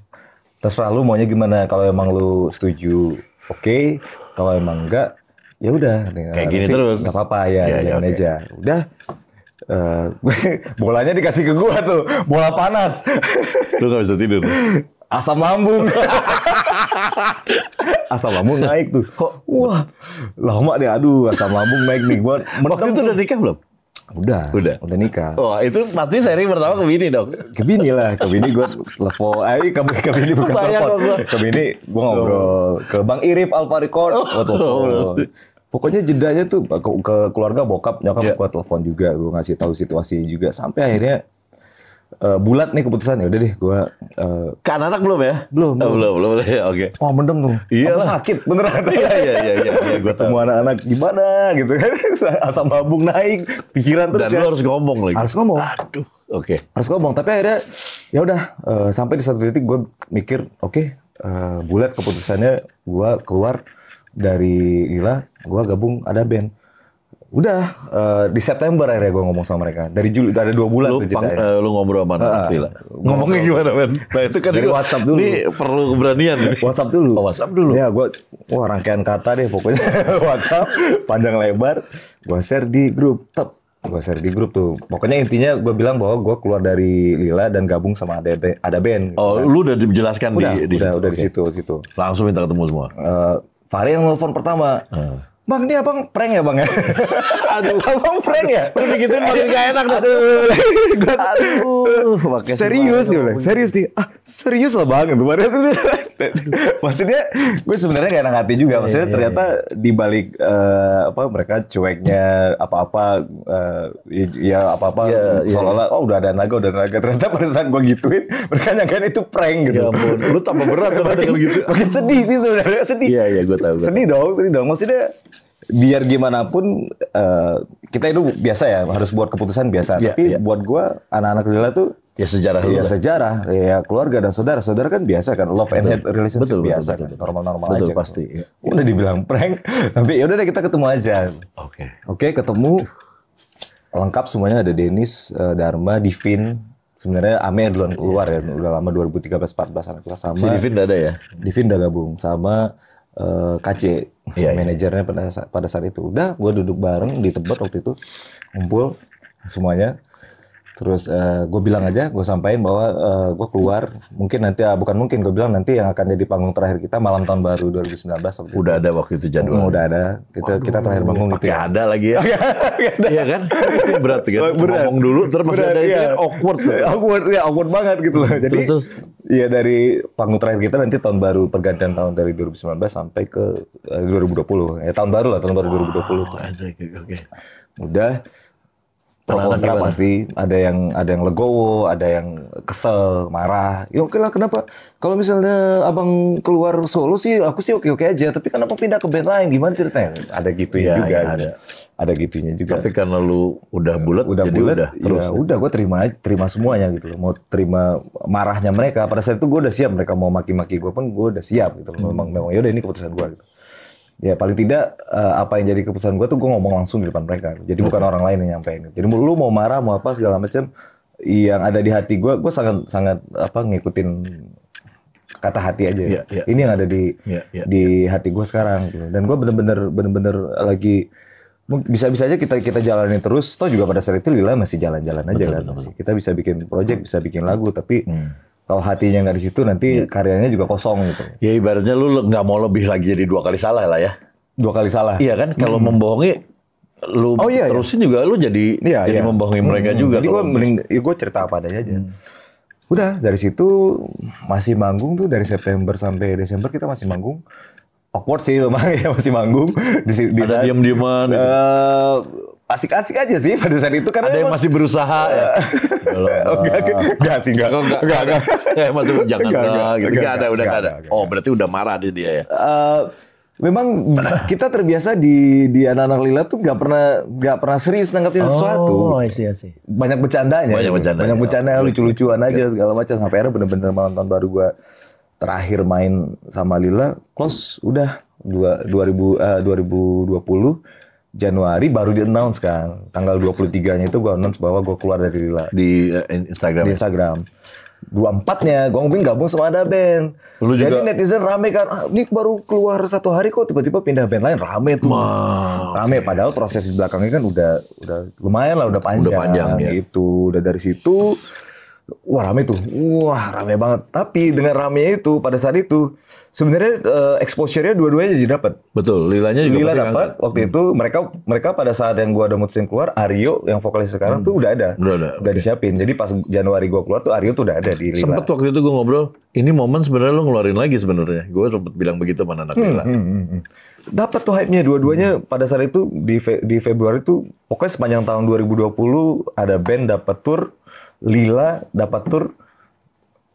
terserah lu maunya gimana kalau emang lu setuju oke okay. kalau emang enggak ya udah kayak gini terus nggak apa-apa ya, ya ya, okay. udah uh, *laughs* bolanya dikasih ke gua tuh bola panas *laughs* lu nggak bisa tidur asam lambung *laughs* asam lambung naik tuh kok wah lama deh aduh asam lambung naik nih gua waktu itu udah nikah belum Udah, udah, udah nikah. Wah, oh, itu pasti seri pertama ke bini dong. Ke bini lah, ke bini gua telepon. Eh, Ayo, iya, ke, ke bini bukan telepon. Ke bini gue ngobrol. Oh. Ke Bang Irif Alparicord. Oh, oh, oh pokoknya jedanya tuh ke, ke keluarga bokap nyokap yeah. gue telepon juga gue ngasih tahu situasi juga sampai akhirnya uh, bulat nih keputusannya, udah deh gue uh, ke anak, anak belum ya belum oh, belum belum, belum. *laughs* Ya, oke okay. oh mendem tuh iya sakit beneran iya iya iya iya ya, gue *laughs* ketemu anak-anak gimana gitu kan *laughs* asam lambung naik pikiran terus dan ya. lu harus ngomong lagi harus ngomong aduh oke okay. harus ngomong tapi akhirnya ya udah uh, sampai di satu titik gue mikir oke okay, uh, eh, bulat keputusannya gue keluar dari Lila gue gabung ada band udah uh, di September akhirnya gue ngomong sama mereka dari Juli ada dua bulan lu, tuh pang, uh, lu ngobrol sama uh, Lila ngomongnya ngomong. gimana Ben? nah itu kan dari gua, WhatsApp dulu ini perlu keberanian WhatsApp dulu oh, WhatsApp dulu ya gue wah rangkaian kata deh pokoknya *laughs* WhatsApp panjang lebar gue share di grup tep gue share di grup tuh pokoknya intinya gue bilang bahwa gue keluar dari Lila dan gabung sama ada ada band oh gitu, lu udah dijelaskan udah, di, di udah, situ. udah okay. di situ situ langsung minta ketemu semua uh, Fahri yang nelfon pertama. Uh. Bang, ini abang prank ya bang ya? *laughs* Aduh. abang prank ya? Lu begitu makin iya. gak enak. Aduh. Gua, aduh. pakai serius gitu. Serius nih. Ah, serius lah bang. Itu *laughs* Maksudnya gue sebenarnya gak enak hati juga. Iya, Maksudnya iya, ternyata di balik uh, eh, apa mereka cueknya apa-apa uh, ya apa-apa ya, seolah-olah oh udah ada naga udah ada naga ternyata pada saat gue gituin mereka nyangkain itu prank gitu. Ya ampun, lu tambah berat kalau *laughs* gitu. Makin sedih sih sebenarnya sedih. Iya iya gue tahu. Sedih dong, sedih dong. Maksudnya biar gimana pun uh, kita itu biasa ya harus buat keputusan biasa. Yeah, Tapi yeah. buat gua anak-anak Lila tuh ya sejarah ya sejarah ya keluarga dan saudara saudara kan biasa kan love betul. and hate relationship betul, biasa kan, betul, normal normal betul, aja pasti ya. udah dibilang prank *laughs* tapi yaudah deh kita ketemu aja oke okay. oke okay, ketemu lengkap semuanya ada Denis uh, eh, Dharma Divin sebenarnya Ame duluan keluar ya iya, udah lama 2013 14 anak keluar sama si Divin udah ada ya Divin udah gabung sama Eh, KC iya, iya, manajernya iya. pada pada saat itu udah gue duduk bareng di Tebet waktu itu kumpul semuanya Terus uh, eh, gue bilang aja, gue sampaikan bahwa uh, eh, gue keluar. Mungkin nanti, uh, bukan mungkin, gue bilang nanti yang akan jadi panggung terakhir kita malam tahun baru 2019. Waktu udah ada waktu itu jadwal. Hmm, udah ada. Kita, Waduh, kita terakhir bangun gitu. Ya. ada lagi ya. Oh, iya, iya kan? Itu berat kan? Berat. Ngomong dulu, terus masih ada itu iya. kan awkward. *laughs* awkward, ya awkward banget gitu loh. Jadi, terus, Iya dari panggung terakhir kita nanti tahun baru pergantian tahun dari 2019 sampai ke eh, uh, 2020. Ya tahun baru lah, tahun baru 2020. Ah, oke, oh, oke. Okay, okay. Udah Penanamnya pasti ada yang ada yang legowo, ada yang kesel, marah. Ya oke lah kenapa? Kalau misalnya abang keluar Solo sih, aku sih oke oke aja. Tapi kenapa pindah ke band lain? Gimana ceritanya? Ada gitu ya, juga. Ya, ada ada gitunya juga. Tapi karena lu udah bulat, udah jadi bulat, udah iya, terus. Ya, udah gue terima terima semuanya gitu loh. Mau terima marahnya mereka. Pada saat itu gue udah siap mereka mau maki-maki gue pun gue udah siap gitu loh. Memang memang yaudah ini keputusan gue gitu ya paling tidak uh, apa yang jadi keputusan gue tuh gue ngomong langsung di depan mereka gitu. jadi bukan orang lain yang nyampein gitu. jadi lu mau marah mau apa segala macam yang ada di hati gue gue sangat sangat apa ngikutin kata hati aja ya, ya. ini yang ada di ya, ya, di ya. hati gue sekarang gitu. dan gue bener-bener bener-bener lagi bisa-bisa aja kita kita jalani terus toh juga pada saat itu Lila masih jalan-jalan aja betul, kan betul. kita bisa bikin project bisa bikin lagu tapi hmm kalau hatinya nggak di situ nanti yeah. karyanya juga kosong gitu ya ibaratnya lu nggak mau lebih lagi jadi dua kali salah lah ya dua kali salah iya kan kalau hmm. membohongi lu oh, iya, iya. terusin iya. juga lu jadi iya, jadi iya. membohongi mereka hmm, juga jadi gue mending ya gua cerita apa adanya aja hmm. udah dari situ masih manggung tuh dari September sampai Desember kita masih manggung awkward sih memang *laughs* ya masih manggung di, di ada diam-diaman uh, gitu. eh, asik-asik aja sih pada saat itu karena ada yang masih berusaha ya. Iya. *laughs* Oh, enggak, enggak sih enggak. Enggak, enggak. enggak. Eh, maksud jangan enggak, enggak, gitu enggak, ada udah enggak, ada. oh, berarti udah marah dia, dia ya. Uh, memang kita terbiasa di di anak-anak lila tuh nggak pernah nggak pernah serius nanggapin sesuatu. Oh, iya sih. Banyak bercandanya. Banyak bercanda. Banyak bercanda ya. lucu-lucuan aja segala macam sampai akhirnya bener-bener malam tahun baru gua terakhir main sama Lila close udah dua 2000 uh, 2020 Januari baru di announce kan tanggal 23 nya itu gue announce bahwa gue keluar dari Lila di uh, Instagram di Instagram dua empatnya gue mungkin gabung sama ada band Lu juga... jadi netizen rame kan ah, ini baru keluar satu hari kok tiba-tiba pindah band lain rame tuh Wah, rame okay. padahal proses di belakangnya kan udah udah lumayan lah udah panjang, udah panjang ya. itu udah dari situ wah rame tuh wah rame banget tapi dengan rame itu pada saat itu sebenarnya uh, exposure-nya dua-duanya jadi dapat. Betul, Lilanya juga Lila dapat. Waktu hmm. itu mereka mereka pada saat yang gua ada mutusin keluar, Aryo yang vokalis sekarang hmm. tuh udah ada. Udah ada. Udah okay. disiapin. Jadi pas Januari gua keluar tuh Aryo tuh udah ada di Lila. Sempet waktu itu gua ngobrol, ini momen sebenarnya lu ngeluarin lagi sebenarnya. Gua sempet bilang begitu sama anak hmm, Lila. Hmm, hmm, hmm. Dapat tuh hype-nya dua-duanya hmm. pada saat itu di Fe di Februari tuh pokoknya sepanjang tahun 2020 ada band dapat tour, Lila dapat tour.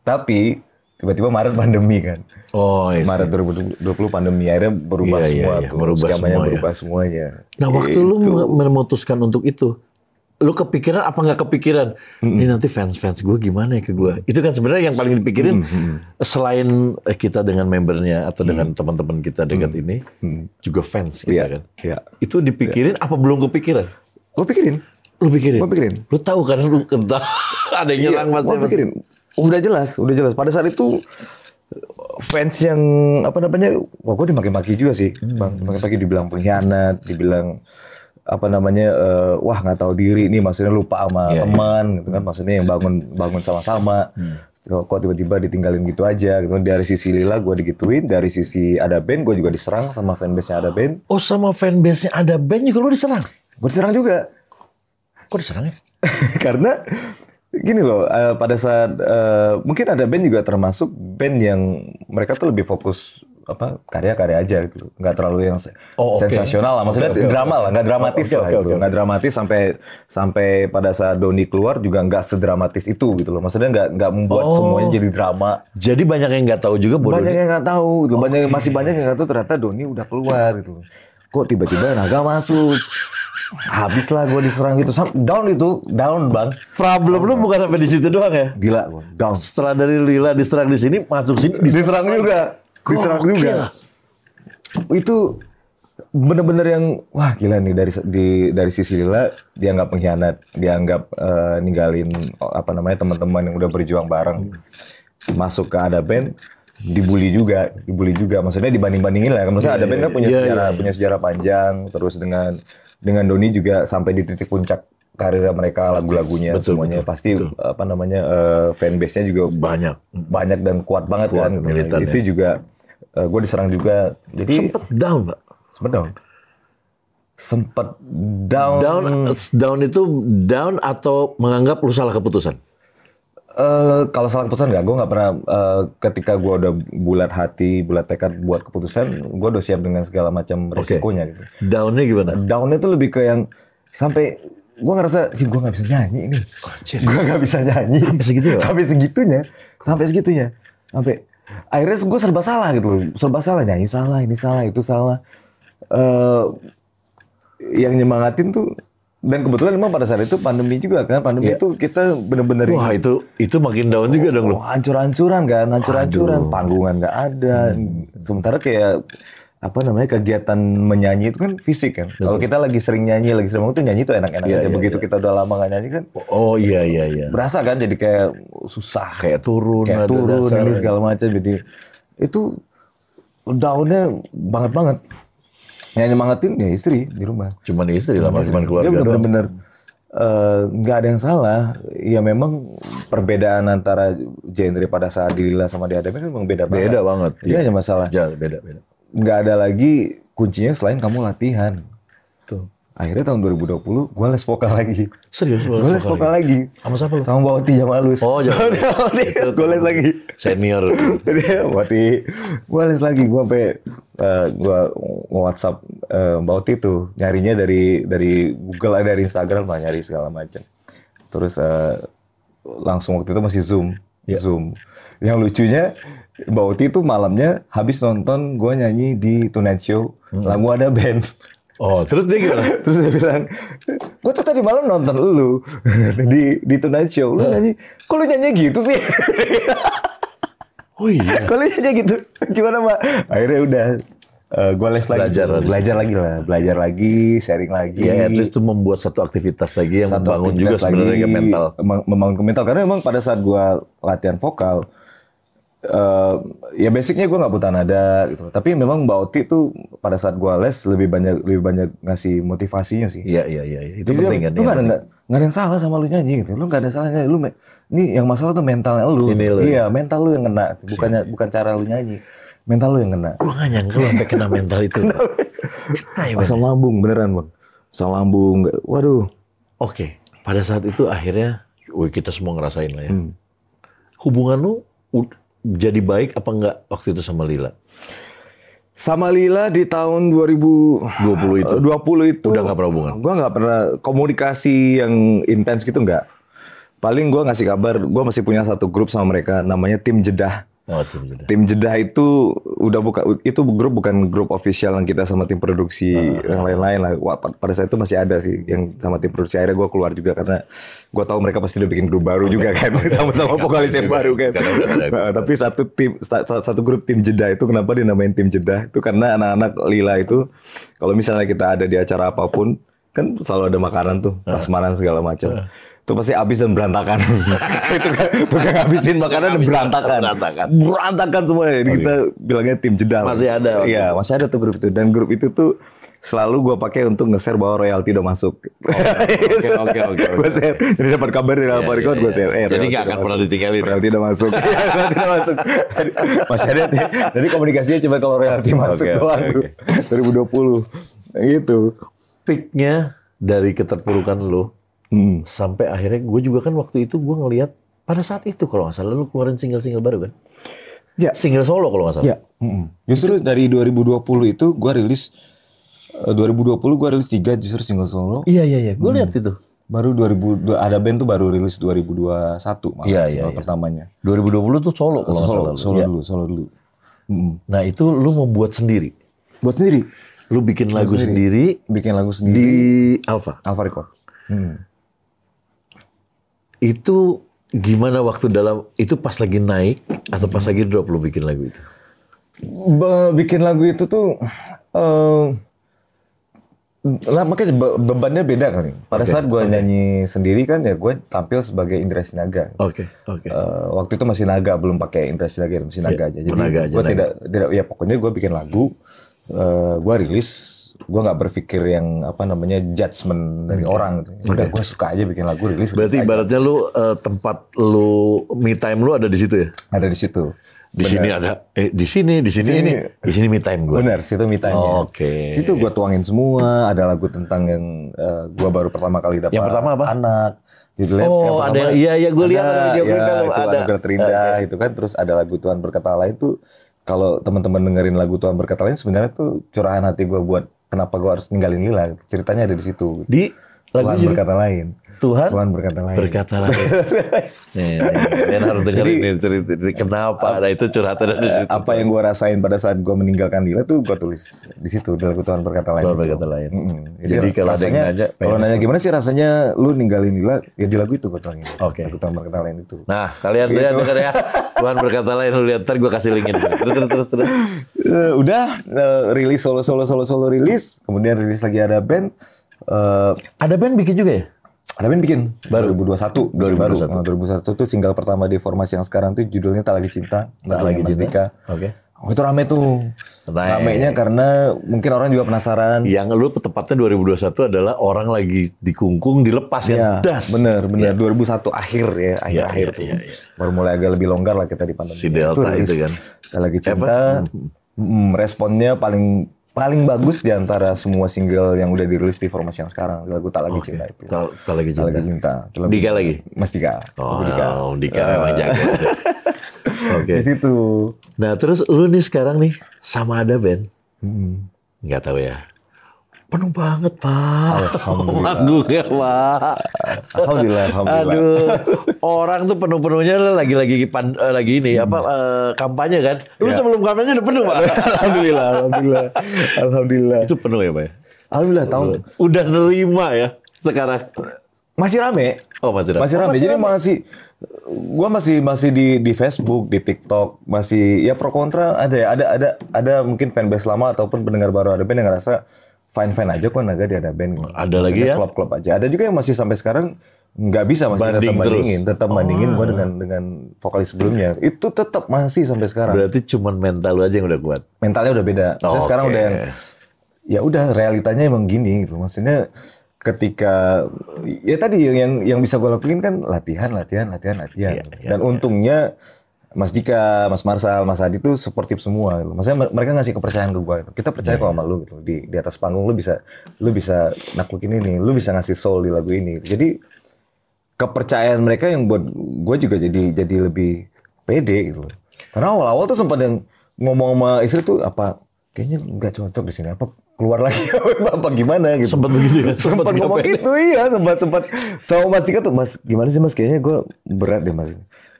Tapi tiba-tiba Maret pandemi kan. Oh, iya. Maret 2020 pandemi akhirnya berubah iya, iya semua iya, tuh. Berubah semuanya. Ya. berubah semuanya. Nah, waktu itu. lu gitu. memutuskan untuk itu, lu kepikiran apa nggak kepikiran? Mm-hmm. Ini nanti fans-fans gue gimana ya ke gue? Itu kan sebenarnya yang paling dipikirin mm-hmm. selain eh, kita dengan membernya atau dengan mm-hmm. teman-teman kita dekat mm-hmm. ini, mm-hmm. juga fans kita yeah. kan. Iya. Itu dipikirin yeah. apa belum kepikiran? Gue pikirin. Lu pikirin? Gue pikirin. Lu tahu kan lu kentang *laughs* ada yang nyerang iya, Gue pikirin udah jelas udah jelas pada saat itu fans yang apa namanya wah gue dimaki-maki juga sih bang dimaki-maki dibilang pengkhianat dibilang apa namanya uh, wah nggak tahu diri ini. maksudnya lupa sama yeah, iya. teman yeah. gitu kan maksudnya yang bangun bangun sama-sama hmm. kok tiba-tiba ditinggalin gitu aja gitu dari sisi Lila gue digituin dari sisi ada band gue juga diserang sama fanbase nya ada band oh sama fanbase nya ada band juga lo diserang gue diserang juga kok diserang ya *laughs* karena gini loh, uh, pada saat uh, mungkin ada band juga termasuk band yang mereka tuh lebih fokus apa karya-karya aja gitu, nggak terlalu yang oh, okay. sensasional lah, maksudnya okay, okay, drama okay. lah, nggak dramatis okay, lah okay, gitu, okay, nggak dramatis sampai sampai pada saat Doni keluar juga nggak sedramatis itu gitu loh, maksudnya nggak nggak membuat oh. semuanya jadi drama. Jadi banyak yang nggak tahu juga, banyak Doni. yang nggak tahu, gitu. okay. banyak masih banyak yang nggak tahu ternyata Doni udah keluar gitu, kok tiba-tiba naga masuk habis lah gue diserang gitu. Down itu, down bang. Problem down. lu bukan sampai di situ doang ya? Gila gue, down. Setelah dari Lila diserang di sini, masuk sini diserang, diserang juga. Oh, diserang juga. Itu bener-bener yang wah gila nih dari di, dari sisi Lila dia nggak pengkhianat, dianggap uh, eh, ninggalin apa namanya teman-teman yang udah berjuang bareng. Masuk ke ada band, dibully juga, dibully juga. Maksudnya dibanding-bandingin lah. Kan. Maksudnya yeah, ada band iya, kan punya yeah, sejarah, yeah. Iya. punya sejarah panjang. Terus dengan dengan Doni juga sampai di titik puncak karir mereka, lagu-lagunya semuanya betul, pasti betul. apa namanya uh, fanbase-nya juga banyak, banyak dan kuat banget kuat, kan. Nah, Militan, itu ya. juga uh, eh, gue diserang juga. Jadi sempet down, Pak. Sempet down. Sempet down. Down, down itu down atau menganggap lu salah keputusan? Uh, kalau salah keputusan nggak, gue nggak pernah. Uh, ketika gue udah bulat hati, bulat tekad buat keputusan, gue udah siap dengan segala macam resikonya. Gitu. Downnya gimana? Downnya tuh lebih ke yang sampai gue ngerasa, sih gue nggak bisa nyanyi ini. Oh, gue nggak bisa nyanyi. Sampai segitu ya? Sampai segitunya, sampai segitunya, sampai akhirnya gue serba salah gitu loh, serba salah nyanyi salah, ini salah, itu salah. Uh, yang nyemangatin tuh dan kebetulan memang pada saat itu pandemi juga kan, pandemi yeah. itu kita benar-benar. wah itu itu makin down oh, juga dong loh. Oh, hancur-hancuran kan, hancur-hancuran, panggungan nggak ada. Hmm. Sementara kayak apa namanya kegiatan menyanyi itu kan fisik kan. Kalau kita lagi sering nyanyi, lagi sering itu nyanyi itu enak-enak yeah, aja. Yeah, Begitu yeah. kita udah lama gak nyanyi kan. Oh iya iya iya. Berasa kan jadi kayak susah, kayak turun, kayak turun ini segala macam jadi itu daunnya banget banget yang nyemangatin ya istri di rumah cuman istri lah cuman keluarga dia bener-bener eh, nggak uh, ada yang salah ya memang perbedaan antara genre pada saat Dilila sama Diadami kan memang beda banget beda banget iya hanya masalah ya, beda beda nggak ada lagi kuncinya selain kamu latihan Tuh. Akhirnya tahun 2020 gue les vokal lagi. Serius Gue les vokal lagi. Sama siapa lu? Sama Mbak Oti Jamalus. Oh, *laughs* jadi gue les lagi. Senior. *laughs* Jadi Mbak Oti, gue les lagi. Gue sampai uh, eh, gue WhatsApp uh, eh, Mbak Oti tuh nyarinya dari dari Google eh, dari Instagram lah nyari segala macam. Terus uh, langsung waktu itu masih Zoom. Yeah. Zoom. Yang lucunya Mbak Oti tuh malamnya habis nonton gue nyanyi di Tonight Show, hmm. lagu ada band. Oh, terus dia gimana? *laughs* terus dia bilang, gue tuh tadi malam nonton lu *laughs* di di Tonight Show. Lu nyanyi, kok lu nyanyi gitu sih? *laughs* oh iya. Kok lu nyanyi gitu? Gimana, Mbak? Akhirnya udah Uh, eh, gue les lagi, belajar, belajar lagi lah, belajar lagi, sharing lagi. Ya, terus itu membuat satu aktivitas lagi yang satu membangun juga sebenarnya mental. Membangun mental karena memang pada saat gue latihan vokal, uh, ya basicnya gue nggak buta nada gitu. Tapi memang Mbak Oti tuh pada saat gue les lebih banyak lebih banyak ngasih motivasinya sih. Iya iya iya, iya. itu Jadi penting kan. Lu iya, nggak ada nggak ada yang salah sama lu nyanyi gitu. Lu nggak ada salahnya lu. ini yang masalah tuh mentalnya lu. Ini lu. Iya. iya mental lu yang kena bukannya bukan cara lu nyanyi. Mental lu yang kena. Gue nggak nyangka lu sampai kena mental itu. kena, lambung beneran bang. Asam lambung. Waduh. Oke. Okay. Pada saat itu akhirnya, wih kita semua ngerasain lah ya. Hmm. Hubungan lu jadi baik apa enggak waktu itu sama Lila? Sama Lila di tahun 2020 itu. 20 itu udah nggak pernah hubungan. Gua nggak pernah komunikasi yang intens gitu nggak. Paling gue ngasih kabar, Gue masih punya satu grup sama mereka namanya tim Jedah. Oh, tim jedah itu udah buka itu grup bukan grup official yang kita sama tim produksi uh, yang ah. lain-lain lah. Wah, pada saat itu masih ada sih yang sama tim produksi. Akhirnya gue keluar juga karena gue tahu mereka pasti udah bikin grup baru juga kan, *laughs* sama-sama iya, vokalis yang iya. baru kan. nah, tapi satu tim satu grup tim jedah itu kenapa dinamain tim jedah? Itu karena anak-anak Lila itu kalau misalnya kita ada di acara apapun kan selalu ada makanan tuh, prasmanan segala macam. Uh itu pasti habis dan berantakan. *laughs* itu kan bukan habisin makanan dan berantakan. Berantakan. Berantakan semua Jadi oh, kita iya. bilangnya tim jeda. Masih ada. Iya, masih ada tuh grup itu. Dan grup itu tuh selalu gue pakai untuk nge-share bahwa royalti udah masuk. Oh, oke oke oke. Gue share. Jadi dapat kabar dari iya, yeah, Record iya, gue share. Eh, Jadi nggak akan pernah ditinggalin. Royalti udah masuk. *laughs* royalti udah masuk. Masih ada. Jadi komunikasinya cuma kalau royalti masuk doang 2020. Nah, gitu. Peaknya dari keterpurukan lo Hmm. Sampai akhirnya gue juga kan waktu itu gue ngelihat pada saat itu kalau nggak salah lu keluarin single-single baru kan? Ya. Single solo kalau nggak salah. Ya. Hmm. Justru itu. dari 2020 itu gue rilis 2020 eh, gue rilis tiga justru single solo. Iya iya iya. Gue hmm. lihat itu. Baru 2000 ada band tuh baru rilis 2021 malah ya, ya, ya. pertamanya. 2020 tuh solo kalau solo, salah. Solo ya. dulu, solo dulu. Hmm. Nah itu lu mau buat sendiri. Buat sendiri. Lu bikin lagu, sendiri, sendiri, bikin lagu sendiri di Alpha. Alpha Record. Hmm itu gimana waktu dalam itu pas lagi naik atau pas lagi drop lo bikin lagu itu? Bikin lagu itu tuh uh, lah makanya bebannya beda kali. Pada okay. saat gue okay. nyanyi sendiri kan ya gue tampil sebagai Indra Sinaga. Oke. Okay. Oke. Okay. Uh, eh, waktu itu masih naga belum pakai Indra Sinaga masih iya, naga yeah, aja. Jadi gue tidak tidak ya pokoknya gue bikin lagu uh, eh, gue rilis gue nggak berpikir yang apa namanya judgement dari okay. orang gitu. Ya udah okay. gue suka aja bikin lagu rilis berarti ibaratnya lu uh, tempat lu me time lu ada di situ ya ada di situ di Bener. sini ada eh di sini di sini, sini. ini di sini me time gue benar situ me time oh, oke okay. situ gue tuangin semua ada lagu tentang yang uh, eh, gue baru pertama kali dapat yang pertama apa anak oh yang ada iya iya gue lihat video ya, itu ada lagu terindah okay. itu kan terus ada lagu Tuhan berkata lain tuh kalau teman-teman dengerin lagu Tuhan berkata lain sebenarnya tuh curahan hati gue buat kenapa gue harus ninggalin Lila ceritanya ada di situ di Tuhan berkata lain. Tuhan, Tuhan berkata lain. Berkata lain. *laughs* Iya, iya. nih, nih, harus dengar ini cerita, kenapa ada nah, itu curhatan dari situ. Apa yang gue rasain pada saat gue meninggalkan dia tuh gue tulis di situ dalam Tuhan berkata lain. Tuhan berkata lain. Mm -hmm. Jadi, Jadi kalau rasanya, nanya, kalau nanya gimana sih rasanya lu ninggalin dia, ya di lagu itu gue tuangin. Oke. Okay. Tuhan berkata lain itu. Nah kalian ya, gitu. lihat dengar ya Tuhan berkata lain lu lihat ntar gue kasih linknya terus terus terus. terus. Uh, udah uh, rilis solo solo solo solo rilis kemudian rilis lagi ada band Uh, ada band bikin juga ya? Ada band bikin baru 2021, 2021. 2021. 2021 tuh single pertama di formasi yang sekarang tuh judulnya Tak Lagi Cinta, Tak iya, Lagi Cinta. Oke. Okay. Oh, itu rame tuh. Rame. Ramenya karena mungkin orang juga penasaran. Yang lu tepatnya 2021 adalah orang lagi dikungkung, dilepas ya. Iya, das. Bener, bener. Ya. 2001 akhir ya, iya, akhir-akhir ya, tuh. Ya, ya. Baru mulai agak lebih longgar lah kita di pandemi. Si Delta itu, itu kan. Tak lagi cinta. Hmm. Hmm, hmm, responnya paling paling bagus di antara semua single yang udah dirilis di formasi yang sekarang lagu tak lagi cinta itu tak, tak lagi cinta, tak lagi cinta. Dika lagi Mas Dika oh Dika, oh, Dika uh, jago *laughs* okay. di situ nah terus lu nih sekarang nih sama ada band hmm. nggak tahu ya penuh banget pak. Alhamdulillah. ya pak. Alhamdulillah, alhamdulillah. Aduh, orang tuh penuh penuhnya lagi lagi pan, eh, lagi ini hmm. apa uh, kampanye kan? Lu ya. sebelum kampanye udah penuh pak. *laughs* alhamdulillah, alhamdulillah, alhamdulillah. Itu penuh ya pak ya? Alhamdulillah tahun. Udah nerima ya sekarang. Masih rame. Oh masih rame. Masih rame. Oh, masih Jadi masih, gua masih masih di di Facebook, di TikTok, masih ya pro kontra ada ya ada ada ada mungkin fanbase lama ataupun pendengar baru ada pendengar rasa fine fine aja kok naga dia ada band ada gitu. Maksudnya lagi ya klub klub aja ada juga yang masih sampai sekarang nggak bisa masih Banding tetap bandingin terus. tetap bandingin oh. gue dengan dengan vokalis sebelumnya itu tetap masih sampai sekarang berarti cuma mental lu aja yang udah kuat mentalnya udah beda oh, Saya okay. sekarang udah yang ya udah realitanya emang gini gitu maksudnya ketika ya tadi yang yang bisa gue lakuin kan latihan latihan latihan latihan yeah, iya, dan yeah, untungnya yeah Mas Dika, Mas Marsal, Mas Adi itu sportif semua. Gitu. Maksudnya mereka ngasih kepercayaan ke gue. Gitu. Kita percaya yeah. kok sama iya. lu gitu. Di, di atas panggung lu bisa lu bisa naklukin ini, lu bisa ngasih soul di lagu ini. Jadi kepercayaan mereka yang buat gue juga jadi jadi lebih pede gitu. Karena awal-awal tuh sempat yang ngomong sama istri tuh apa kayaknya nggak cocok di sini apa keluar lagi *laughs* apa gimana gitu sempat begitu ya sempat, sempat ngomong gitu iya sempat sempat sama mas Dika tuh mas gimana sih mas kayaknya gue berat deh mas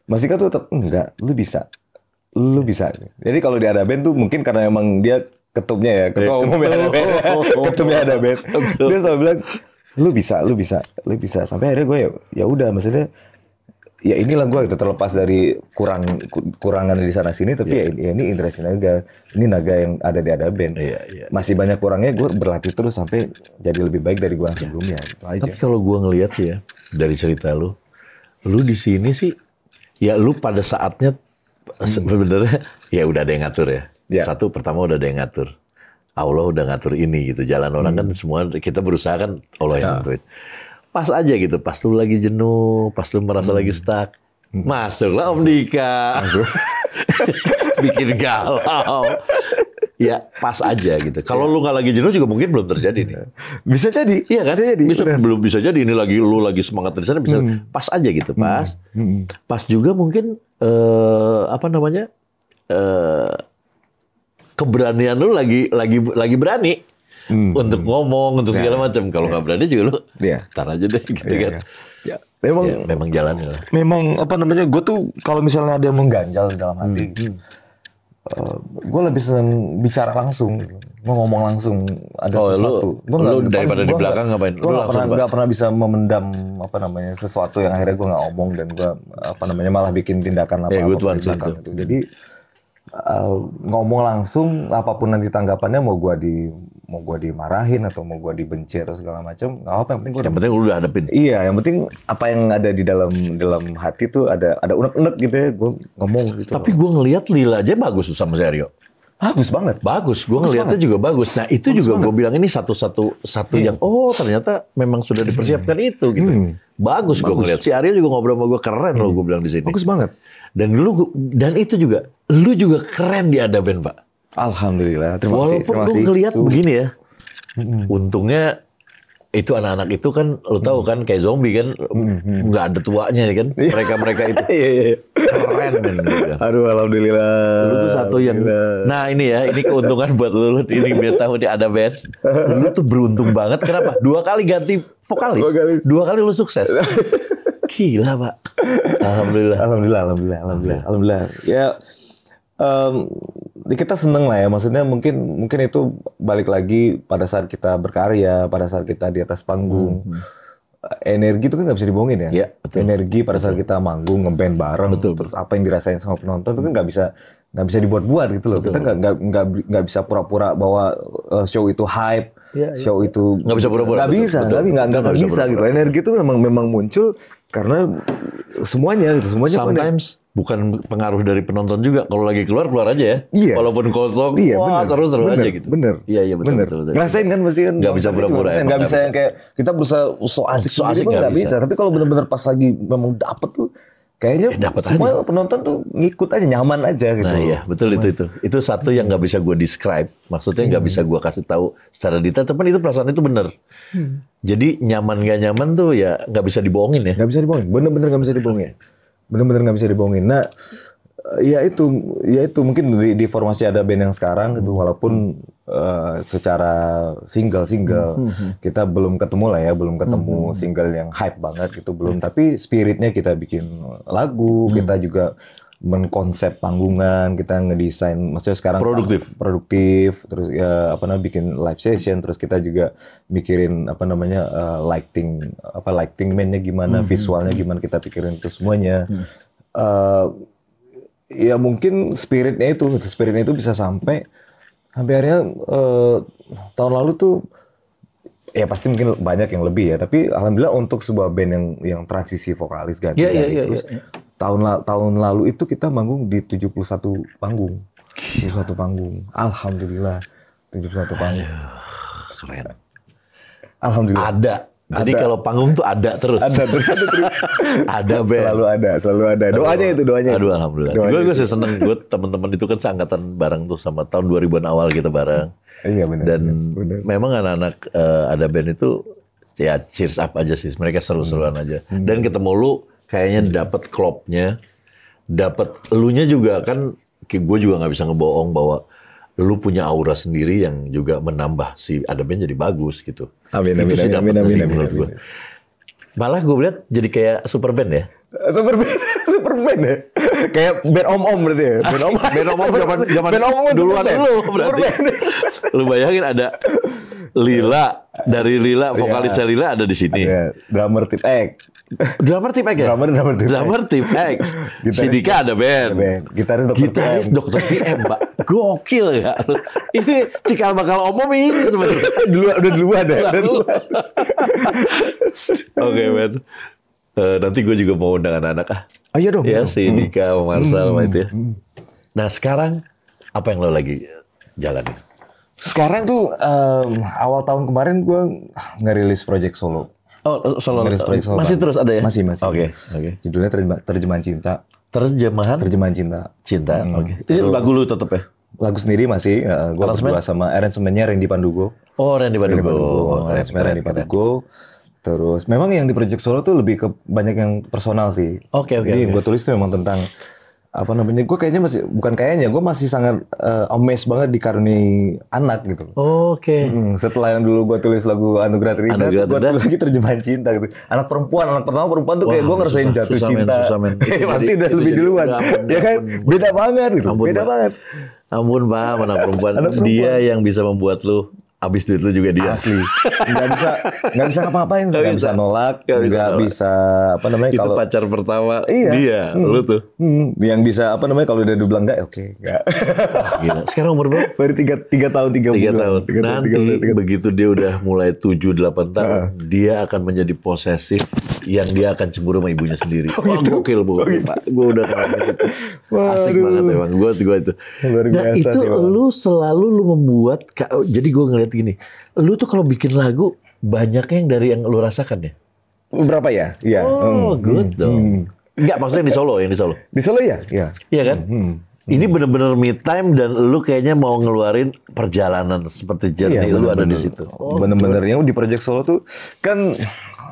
Mas tuh tetap enggak, lu bisa. Lu bisa. Jadi kalau di ada band tuh mungkin karena emang dia ketupnya ya, ketua umumnya *laughs* ada band. ketupnya ada band. dia selalu bilang, lu bisa, lu bisa, lu bisa. Sampai akhirnya gue ya, ya, udah maksudnya ya inilah gue gitu terlepas dari kurang kurangan di sana sini tapi yeah. ya, ini ya ini interest naga ini naga yang ada di ada band yeah, yeah. masih banyak kurangnya gue berlatih terus sampai jadi lebih baik dari gue yang iya. sebelumnya gitu tapi kalau gue ngelihat sih ya dari cerita lu lu di sini sih ya lu pada saatnya hmm. sebenarnya ya udah ada yang ngatur ya. ya. Satu pertama udah ada yang ngatur. Allah udah ngatur ini gitu. Jalan orang hmm. kan semua kita berusaha kan Allah yang ya. nentuin. Ya. Pas aja gitu, pas lu lagi jenuh, pas lu merasa hmm. lagi stuck, hmm. masuklah Om Dika. Masuk. *laughs* Bikin galau ya pas aja gitu. Kalau iya. lu nggak lagi jenuh juga mungkin belum terjadi nih. Bisa jadi. Iya kan? Bisa jadi. Bisa, belum bisa jadi ini lagi lu lagi semangat di sana bisa hmm. pas aja gitu, hmm. pas. Hmm. Pas juga mungkin eh apa namanya? eh keberanian lu lagi lagi lagi berani. Hmm. Untuk ngomong, untuk ya. segala macam. Kalau nggak ya. berani juga lu, ya. tar aja deh gitu ya, kan. Ya. ya memang ya, memang jalannya. Memang apa namanya? Gue tuh kalau misalnya ada yang mengganjal dalam hati, hmm. Uh, eh, gue lebih seneng bicara langsung, gue ngomong langsung ada oh, sesuatu. gue gua daripada gua di belakang gak, ngapain? Gue nggak pernah gak pernah bisa memendam apa namanya sesuatu yang akhirnya gue nggak omong dan gue apa namanya malah bikin tindakan apa eh, apa. Yeah, di belakang itu. Jadi uh, ngomong langsung apapun nanti tanggapannya mau gue di mau gue dimarahin atau mau gue dibenci atau segala macam nggak apa yang penting gue. yang penting udah hadapin iya yang penting apa yang ada di dalam dalam hati tuh ada ada unek-unek gitu ya gue ngomong gitu tapi gue ngelihat Lila aja bagus sama Serio bagus banget bagus gue ngelihatnya juga bagus nah itu bagus juga gue bilang ini satu satu satu hmm. yang oh ternyata memang sudah hmm. dipersiapkan hmm. itu gitu hmm. bagus, bagus. gue ngelihat. si Arya juga ngobrol sama gue keren hmm. loh gue bilang di sini bagus banget dan lu dan itu juga lu juga keren di adaben pak Alhamdulillah. Terima Walaupun kasih. Walaupun lu ngelihat begini ya, hmm. untungnya itu anak-anak itu kan lu tahu kan kayak zombie kan mm-hmm. nggak hmm. ada tuanya ya kan mereka iya. mereka itu *laughs* iya, iya, keren men gitu. aduh alhamdulillah lu tuh satu yang nah ini ya ini keuntungan buat lu ini biar tahu dia ada band *laughs* lu tuh beruntung banget kenapa dua kali ganti vokalis, vokalis. dua kali lu sukses *laughs* gila pak alhamdulillah alhamdulillah alhamdulillah alhamdulillah alhamdulillah ya um, kita seneng lah ya maksudnya mungkin mungkin itu balik lagi pada saat kita berkarya pada saat kita di atas panggung hmm. hmm. energi itu kan nggak bisa dibohongin ya, ya betul. energi pada saat kita manggung ngeband bareng betul. terus apa yang dirasain sama penonton itu kan nggak bisa nggak bisa dibuat-buat gitu loh betul. kita nggak nggak nggak bisa pura-pura bahwa eh, show itu hype ya, ya. show itu nggak bisa pura-pura nggak bisa nggak nggak bisa, bisa, bisa gitu energi itu memang memang muncul karena semuanya gitu, semuanya sometimes konek. bukan pengaruh dari penonton juga. Kalau lagi keluar keluar aja ya. Iya. Walaupun kosong, iya, wah seru-seru aja gitu. Bener. Iya iya betul, bener. betul, betul, betul. Ngerasain kan mesti kan. Gak bisa pura-pura. Ya, gak bisa yang kayak kita berusaha so asik so asik nggak bisa. bisa. Tapi kalau bener-bener pas lagi memang dapet tuh kayaknya ya, dapat semua aja. penonton tuh ngikut aja nyaman aja gitu. Nah iya betul itu itu itu satu yang nggak bisa gue describe, maksudnya nggak hmm. bisa gue kasih tahu secara detail, tapi itu perasaan itu bener. Hmm. Jadi nyaman gak nyaman tuh ya nggak bisa dibohongin ya. Nggak bisa dibohongin, bener-bener nggak bisa dibohongin, bener-bener nggak bisa dibohongin. Nah Eh, ya itu ya itu mungkin di, di formasi ada band yang sekarang gitu walaupun uh, secara single single hmm, hmm, hmm. kita belum ketemu lah ya belum ketemu hmm, hmm. single yang hype banget gitu belum tapi spiritnya kita bikin lagu hmm. kita juga mengkonsep panggungan kita ngedesain maksudnya sekarang produktif produktif terus ya, apa namanya bikin live session terus kita juga mikirin apa namanya uh, lighting apa lighting mainnya gimana hmm. visualnya gimana kita pikirin itu semuanya hmm ya mungkin spiritnya itu spiritnya itu bisa sampai sampai akhirnya uh, tahun lalu tuh ya pasti mungkin banyak yang lebih ya tapi alhamdulillah untuk sebuah band yang yang transisi vokalis ganti yeah, yeah, yeah, terus yeah, yeah. tahun tahun lalu itu kita manggung di 71 panggung satu panggung alhamdulillah 71 panggung Aduh, keren alhamdulillah ada jadi kalau panggung tuh ada terus. Ada terus. *laughs* ada, terus. ada ben. Selalu ada, selalu ada. Doanya itu doanya. Aduh alhamdulillah. Doanya gue gue sih seneng gue teman-teman itu kan seangkatan bareng tuh sama tahun 2000-an awal kita bareng. Iya benar. Dan bener, memang anak-anak uh, ada band itu ya cheers up aja sih. Mereka seru-seruan hmm. aja. Hmm. Dan ketemu lu kayaknya dapat klopnya, dapat elunya juga kan gue juga nggak bisa ngebohong bahwa lu punya aura sendiri yang juga menambah si Adamnya jadi bagus gitu. Amin, amin, itu amin, amin, amin, amin, amin, Malah gue lihat jadi kayak super band ya. Super band, super band ya. kayak band om om berarti ya. Band om, band om om zaman zaman band om om duluan dulu ya. berarti. lu bayangin ada Lila dari Lila vokalisnya Lila ada di sini. Ada iya, drummer Titek drummer Tip X ya? Drummer, drummer Tip Drummer Tip X. *laughs* Gitaris, ya. ada band. Ada band. Gitaris Dokter Gitaris PM. PM, Pak. Gokil ya. *laughs* Ini cikal bakal omong ini sebenarnya. *laughs* dulu udah duluan ya. Oke, okay, man. Uh, eh, nanti gue juga mau undang anak-anak ah. Oh, Ayo iya dong. Ya, si Dika, hmm. Marcel, hmm. itu ya. Hmm. Nah, sekarang apa yang lo lagi eh, jalanin? Sekarang tuh um, awal tahun kemarin gue ngerilis project solo. Oh, oh, solo Marriage Solo Masih kan? terus ada ya? Masih, masih. Oke, okay, oke. Okay. Judulnya terjemah, terjemahan cinta. Terjemahan? Terjemahan cinta. Cinta. Hmm. Oke. Okay. Itu lagu lu tetap ya? Lagu sendiri masih uh, gua berdua sama arrangementnya Randy Pandugo. Oh, Randy Pandugo. Randy Pandugo. arrangement Randy Pandugo. Terus memang yang di Project Solo tuh lebih ke banyak yang personal sih. Oke, okay, oke. Okay, Jadi okay. gue tulis tuh memang tentang apa namanya gue kayaknya masih bukan kayaknya gue masih sangat uh, amazed banget dikaruniai anak gitu oh, oke okay. hmm, setelah yang dulu gue tulis lagu Anugerah terindah gue tulis lagi terjemahan cinta gitu anak perempuan anak pertama perempuan tuh Wah, kayak gue ngerasain susah, jatuh susah cinta men, susah, men. *laughs* pasti jadi, udah lebih duluan ampun, ya kan ampun, beda banget gitu ampun, beda banget ampun pak, anak perempuan. anak perempuan dia yang bisa membuat lu habis duit lu juga dia. Asli. Enggak bisa enggak bisa ngapa-ngapain, enggak bisa. bisa nolak, enggak bisa, bisa apa namanya itu kalau pacar pertama iya. dia, hmm. lu tuh. Hmm. Yang bisa apa namanya kalau udah dibilang enggak, ya oke, okay, enggak. Oh, Sekarang umur berapa? Baru tiga tiga tahun tiga, tiga bulan. tahun. 3 Nanti 3 tahun, 3 tahun. begitu dia udah mulai tujuh delapan tahun, uh. dia akan menjadi posesif yang dia akan cemburu sama ibunya sendiri. Oh, gitu? Wah, gokil bu, oh, gitu. gue udah kalah. Asik banget emang, gue gue itu. nah itu sih, lu selalu lu membuat, jadi gue ngeliat gini, lu tuh kalau bikin lagu banyaknya yang dari yang lu rasakan ya. Berapa ya? Iya. Oh, hmm. good hmm. dong. Hmm. Enggak, maksudnya di Solo, yang di Solo. Di Solo ya, ya. Iya kan? Hmm. hmm. hmm. Ini benar-benar me time dan lu kayaknya mau ngeluarin perjalanan seperti iya, journey iya, bener -bener. lu ada di situ. Oh, bener-bener yang di Project Solo tuh kan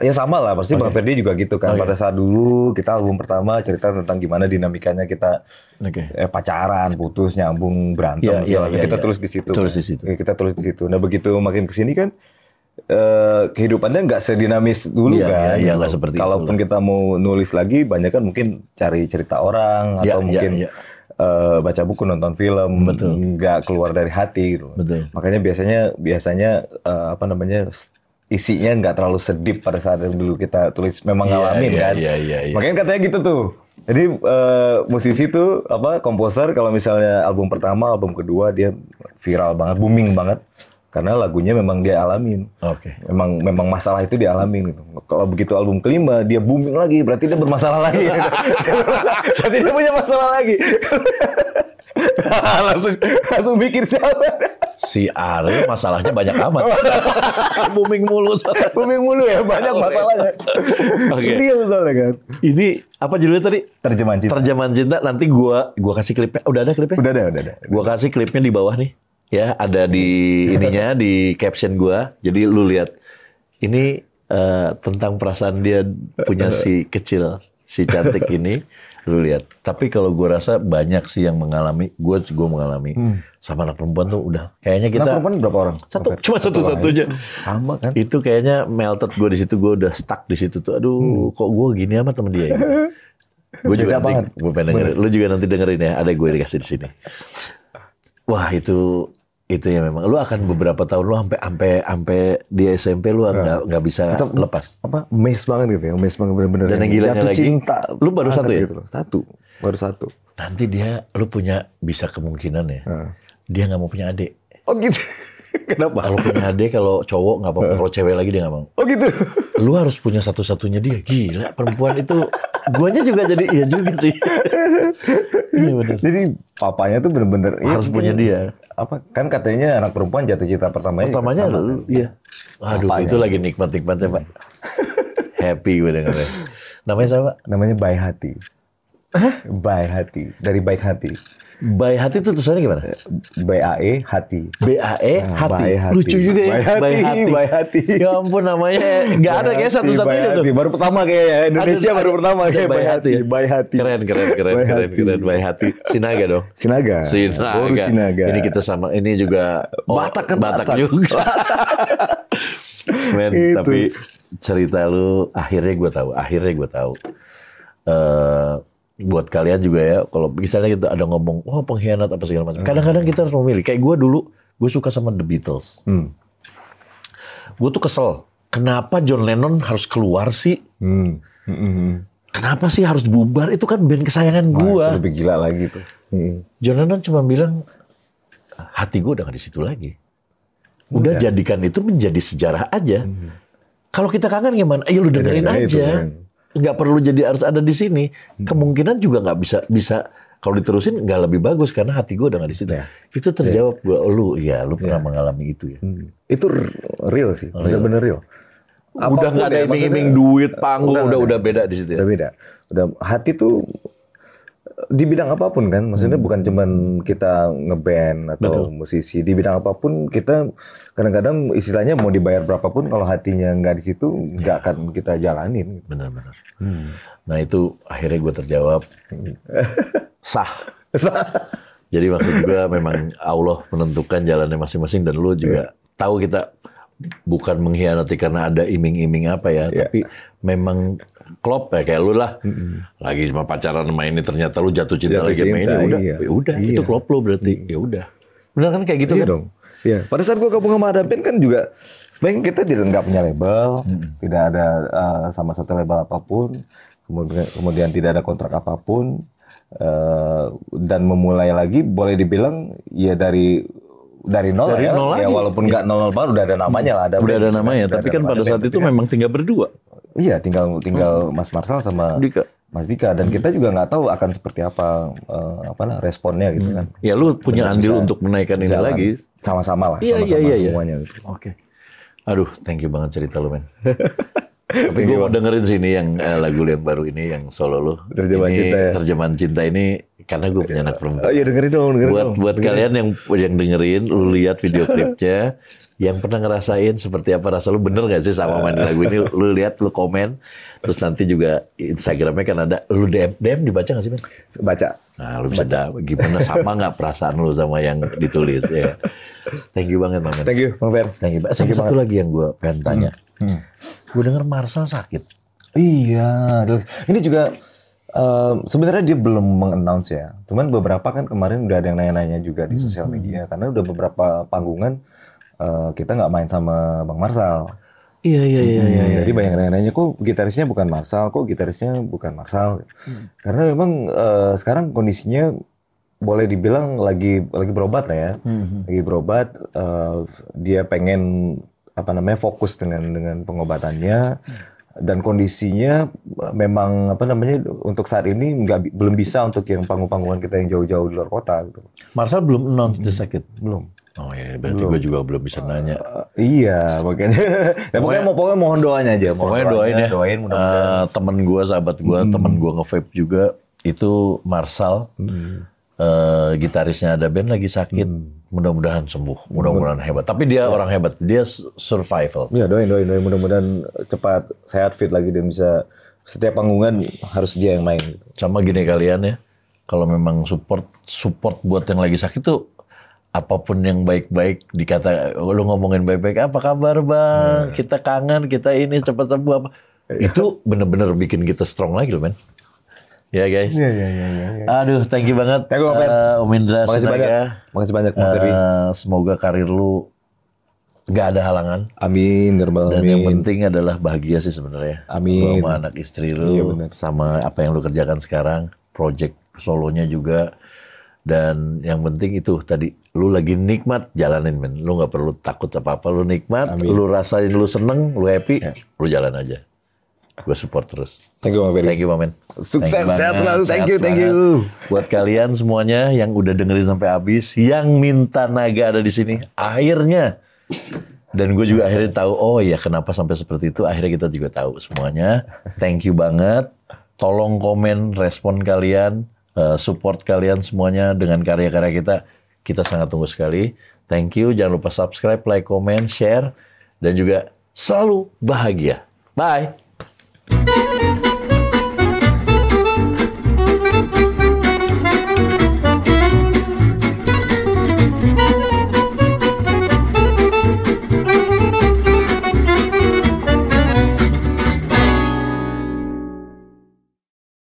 ya sama lah pasti okay. Bang Ferdi juga gitu kan. Okay. Oh, iya. Pada saat dulu kita album pertama cerita tentang gimana dinamikanya kita okay. eh, pacaran, putus, nyambung, berantem yeah, yeah, yeah, kita yeah. tulis di situ. Tulis kan. di situ. Eh, kita tulis di situ. Nah, begitu makin kesini kan eh, kehidupannya nggak sedinamis dulu iya, kan. Iya, iya gak seperti Kalaupun kita mau nulis lagi, banyak kan mungkin cari cerita orang atau mungkin ya. Uh, baca buku, nonton film, nggak keluar dari hati. Gitu. Betul. Makanya biasanya biasanya uh, apa namanya isinya nggak terlalu sedih pada saat yang dulu kita tulis memang yeah, ngalamin yeah, kan. Yeah, yeah, yeah. Makanya katanya gitu tuh. Jadi uh, musisi tuh apa komposer kalau misalnya album pertama, album kedua dia viral banget, booming banget karena lagunya memang dia alamin. Oke. Okay. Memang memang masalah itu dia alamin gitu. Kalau begitu album kelima dia booming lagi, berarti dia bermasalah lagi. Gitu. *laughs* berarti dia punya masalah lagi. *laughs* langsung langsung mikir siapa? si Ari masalahnya banyak amat. *laughs* booming mulu. booming mulu ya, banyak masalahnya. Oke. Okay. Dia misalnya kan. Ini apa judulnya tadi? Terjemahan cinta. Terjemahan cinta nanti gua gua kasih klipnya. Udah ada klipnya? Udah ada, udah ada. Gua kasih klipnya di bawah nih ya ada di ininya di caption gue. Jadi lu lihat ini uh, tentang perasaan dia punya si kecil, si cantik ini lu lihat. Tapi kalau gue rasa banyak sih yang mengalami, gue juga mengalami hmm. sama anak perempuan tuh udah kayaknya kita anak perempuan berapa orang? Satu, Oke. cuma satu, satunya. Sama kan? Itu kayaknya melted gue di situ, gue udah stuck di situ tuh. Aduh, hmm. kok gue gini sama temen dia ya? *laughs* gue juga nanti, gue pengen Lu juga nanti dengerin ya, ada gue dikasih di sini. Wah itu itu ya memang lu akan beberapa tahun lu sampai sampai sampai di SMP lu nggak nah, nggak bisa tetap, lepas apa mes banget gitu ya mes banget bener-bener dan yang gila jatuh lagi, cinta lu baru satu ya gitu loh. satu baru satu nanti dia lu punya bisa kemungkinan ya nah. dia nggak mau punya adik oh gitu *laughs* Kenapa? Kalau punya adik, kalau cowok nggak apa-apa. Nah. Kalau cewek lagi dia nggak mau. Oh gitu. Lu harus punya satu-satunya dia. Gila, perempuan itu guanya juga jadi iya juga sih. *laughs* iya benar. Jadi papanya tuh bener-bener iya, harus punya dia. Apa kan katanya anak perempuan jatuh cinta pertamanya. Pertamanya lu iya. Aduh, papanya. itu lagi nikmat-nikmatnya, Pak. *laughs* Happy gue dengarnya. Namanya siapa? Namanya Baik Hati. Hah? Baik Hati. Dari Baik Hati. Bayi hati itu tulisannya gimana? BAE hati. BAE E hati. E, ah, hati. Lucu juga ya. Bayi hati. Bayi hati. Ya ampun namanya nggak ada kayak satu-satunya tuh. Baru pertama kayak ya. Indonesia baru pertama kayak bayi hati. Bayi hati. Keren keren keren keren keren bayi hati. Sinaga dong. Sinaga. Sinaga. Oh, Sinaga. Ini kita sama ini juga oh, Batak ke kan Batak, juga. *laughs* Men, tapi cerita lu akhirnya gue tahu, akhirnya gue tahu. Uh, buat kalian juga ya kalau misalnya kita ada ngomong wah oh, pengkhianat apa segala macam hmm. kadang-kadang kita harus memilih kayak gue dulu gue suka sama The Beatles hmm. gue tuh kesel kenapa John Lennon harus keluar sih hmm. Hmm. hmm, hmm. kenapa sih harus bubar itu kan band kesayangan gue nah, lebih gila lagi tuh hmm. John Lennon cuma bilang hati gue udah gak di situ lagi udah, udah iya. jadikan itu menjadi sejarah aja hmm. kalau kita kangen gimana ayo ya lu dengerin ya, aja itu, kan nggak perlu jadi harus ada di sini. Hmm. Kemungkinan juga nggak bisa bisa kalau diterusin nggak lebih bagus karena hati gue udah nggak di situ. Ya. Itu terjawab ya. gue, lu ya, lu pernah ya. mengalami itu ya. Hmm. Itu real sih, benar oh, bener iya. real. udah nggak ada ya, iming-iming duit panggung, udah udah, udah beda di situ. Ya? Udah beda. Udah hati tuh di bidang apapun kan maksudnya hmm. bukan cuman kita ngeband atau Betul. musisi di bidang apapun kita kadang-kadang istilahnya mau dibayar berapapun kalau hatinya nggak di situ nggak akan kita jalanin benar-benar hmm. nah itu akhirnya gue terjawab *laughs* sah sah jadi maksud gue memang Allah menentukan jalannya masing-masing dan lu juga ya. tahu kita bukan mengkhianati karena ada iming-iming apa ya, yeah. tapi memang klop ya kayak lu lah. Mm-hmm. Lagi sama pacaran sama ini ternyata lu jatuh cinta jatuh lagi cinta, sama ini udah, iya. Ya udah iya. itu klop lu berarti. Mm. Ya udah. Benar kan kayak gitu iya kan? dong. Iya. Pada saat gua gabung sama Adapin kan juga Bang kita tidak nggak punya label, hmm. tidak ada uh, sama satu label apapun, kemudian kemudian tidak ada kontrak apapun uh, dan memulai lagi boleh dibilang ya dari dari nol dari ya, nol ya lagi. walaupun nggak nol nol baru udah ada namanya lah ada udah ada namanya tapi kan pada saat itu kan memang tinggal berdua iya tinggal tinggal hmm. Mas Marsal sama Dika. Mas Dika dan kita juga nggak tahu akan seperti apa uh, apa nah, responnya gitu hmm. kan ya lu punya Benar andil untuk menaikkan ini lagi sama-sama lah iya, iya, sama-sama iya, iya, semuanya gitu. oke aduh thank you banget cerita lu men Tapi gue mau dengerin sini yang eh, lagu yang baru ini yang solo lu Terjemahan cinta ya. Terjemahan cinta ini karena gue punya anak perempuan. Oh, iya dengerin dong, dengerin buat, dong. Buat dengerin. kalian yang yang dengerin, lu lihat video klipnya, yang pernah ngerasain seperti apa rasa lu bener gak sih sama main lagu ini? Lu lihat, lu komen, terus nanti juga Instagramnya kan ada, lu DM, DM dibaca gak sih men? Baca. Nah, lu bisa Baca. gimana sama nggak perasaan lu sama yang ditulis ya? Thank you banget, Mamen. Thank you, Bang Fer. Thank you. Thank you satu banget. lagi yang gue pengen tanya. Hmm. Hmm. Gue denger Marcel sakit. Iya, ini juga Uh, sebenarnya dia belum mengannounce ya. Cuman beberapa kan kemarin udah ada yang nanya-nanya juga di hmm, sosial hmm. media karena udah beberapa panggungan uh, kita nggak main sama Bang Marsal. Iya iya iya. Hmm, iya, iya jadi iya. banyak yang nanya kok gitarisnya bukan Marsal, kok gitarisnya bukan Marsal. Hmm. Karena memang uh, sekarang kondisinya boleh dibilang lagi lagi berobat lah ya. Hmm. hmm. Lagi berobat uh, dia pengen apa namanya fokus dengan dengan pengobatannya. Hmm dan kondisinya memang apa namanya untuk saat ini nggak belum bisa untuk yang panggung-panggungan kita yang jauh-jauh di luar kota gitu. Marcel belum announce the sakit? Belum. Oh iya, berarti gue juga belum bisa eh, nanya. Uh, iya, makanya. *laughs* ya, pokoknya, mau pokoknya mohon doanya aja. Mohon pokoknya doain ya. Doain mudah Uh, eh, temen gue, sahabat gue, hmm. temen gue nge juga itu Marcel. Hmm uh, gitarisnya ada band lagi sakit. Hmm. Mudah-mudahan sembuh. Mudah-mudahan hebat. Tapi dia ya. orang hebat. Dia survival. Iya doain doain doain. Mudah-mudahan cepat sehat fit lagi dan bisa setiap panggungan harus dia yang main. Sama gini kalian ya. Kalau memang support support buat yang lagi sakit tuh apapun yang baik-baik dikata oh, lu ngomongin baik-baik apa kabar bang hmm. kita kangen kita ini cepat sembuh apa iya. itu bener-bener bikin kita strong lagi loh men Ya guys. Iya iya, iya iya iya. Aduh, thank you banget. Thank you, uh, Om Indra Makasih banyak. Makasih banyak, uh, Semoga karir lu nggak ada halangan. Amin, Dan amin. yang penting adalah bahagia sih sebenarnya. Amin. sama anak istri lu, iya, sama apa yang lu kerjakan sekarang, project solonya juga. Dan yang penting itu tadi lu lagi nikmat jalanin men. Lu nggak perlu takut apa-apa, lu nikmat, amin. lu rasain lu seneng, lu happy, ya. lu jalan aja gue support terus. Thank you, Pak Thank you, Pak Sukses, thank you sehat selalu. Thank you, thank you. Buat kalian semuanya yang udah dengerin sampai habis, yang minta naga ada di sini, akhirnya. Dan gue juga akhirnya tahu, oh ya kenapa sampai seperti itu, akhirnya kita juga tahu semuanya. Thank you banget. Tolong komen, respon kalian, eh, support kalian semuanya dengan karya-karya kita. Kita sangat tunggu sekali. Thank you. Jangan lupa subscribe, like, comment, share. Dan juga selalu bahagia. Bye.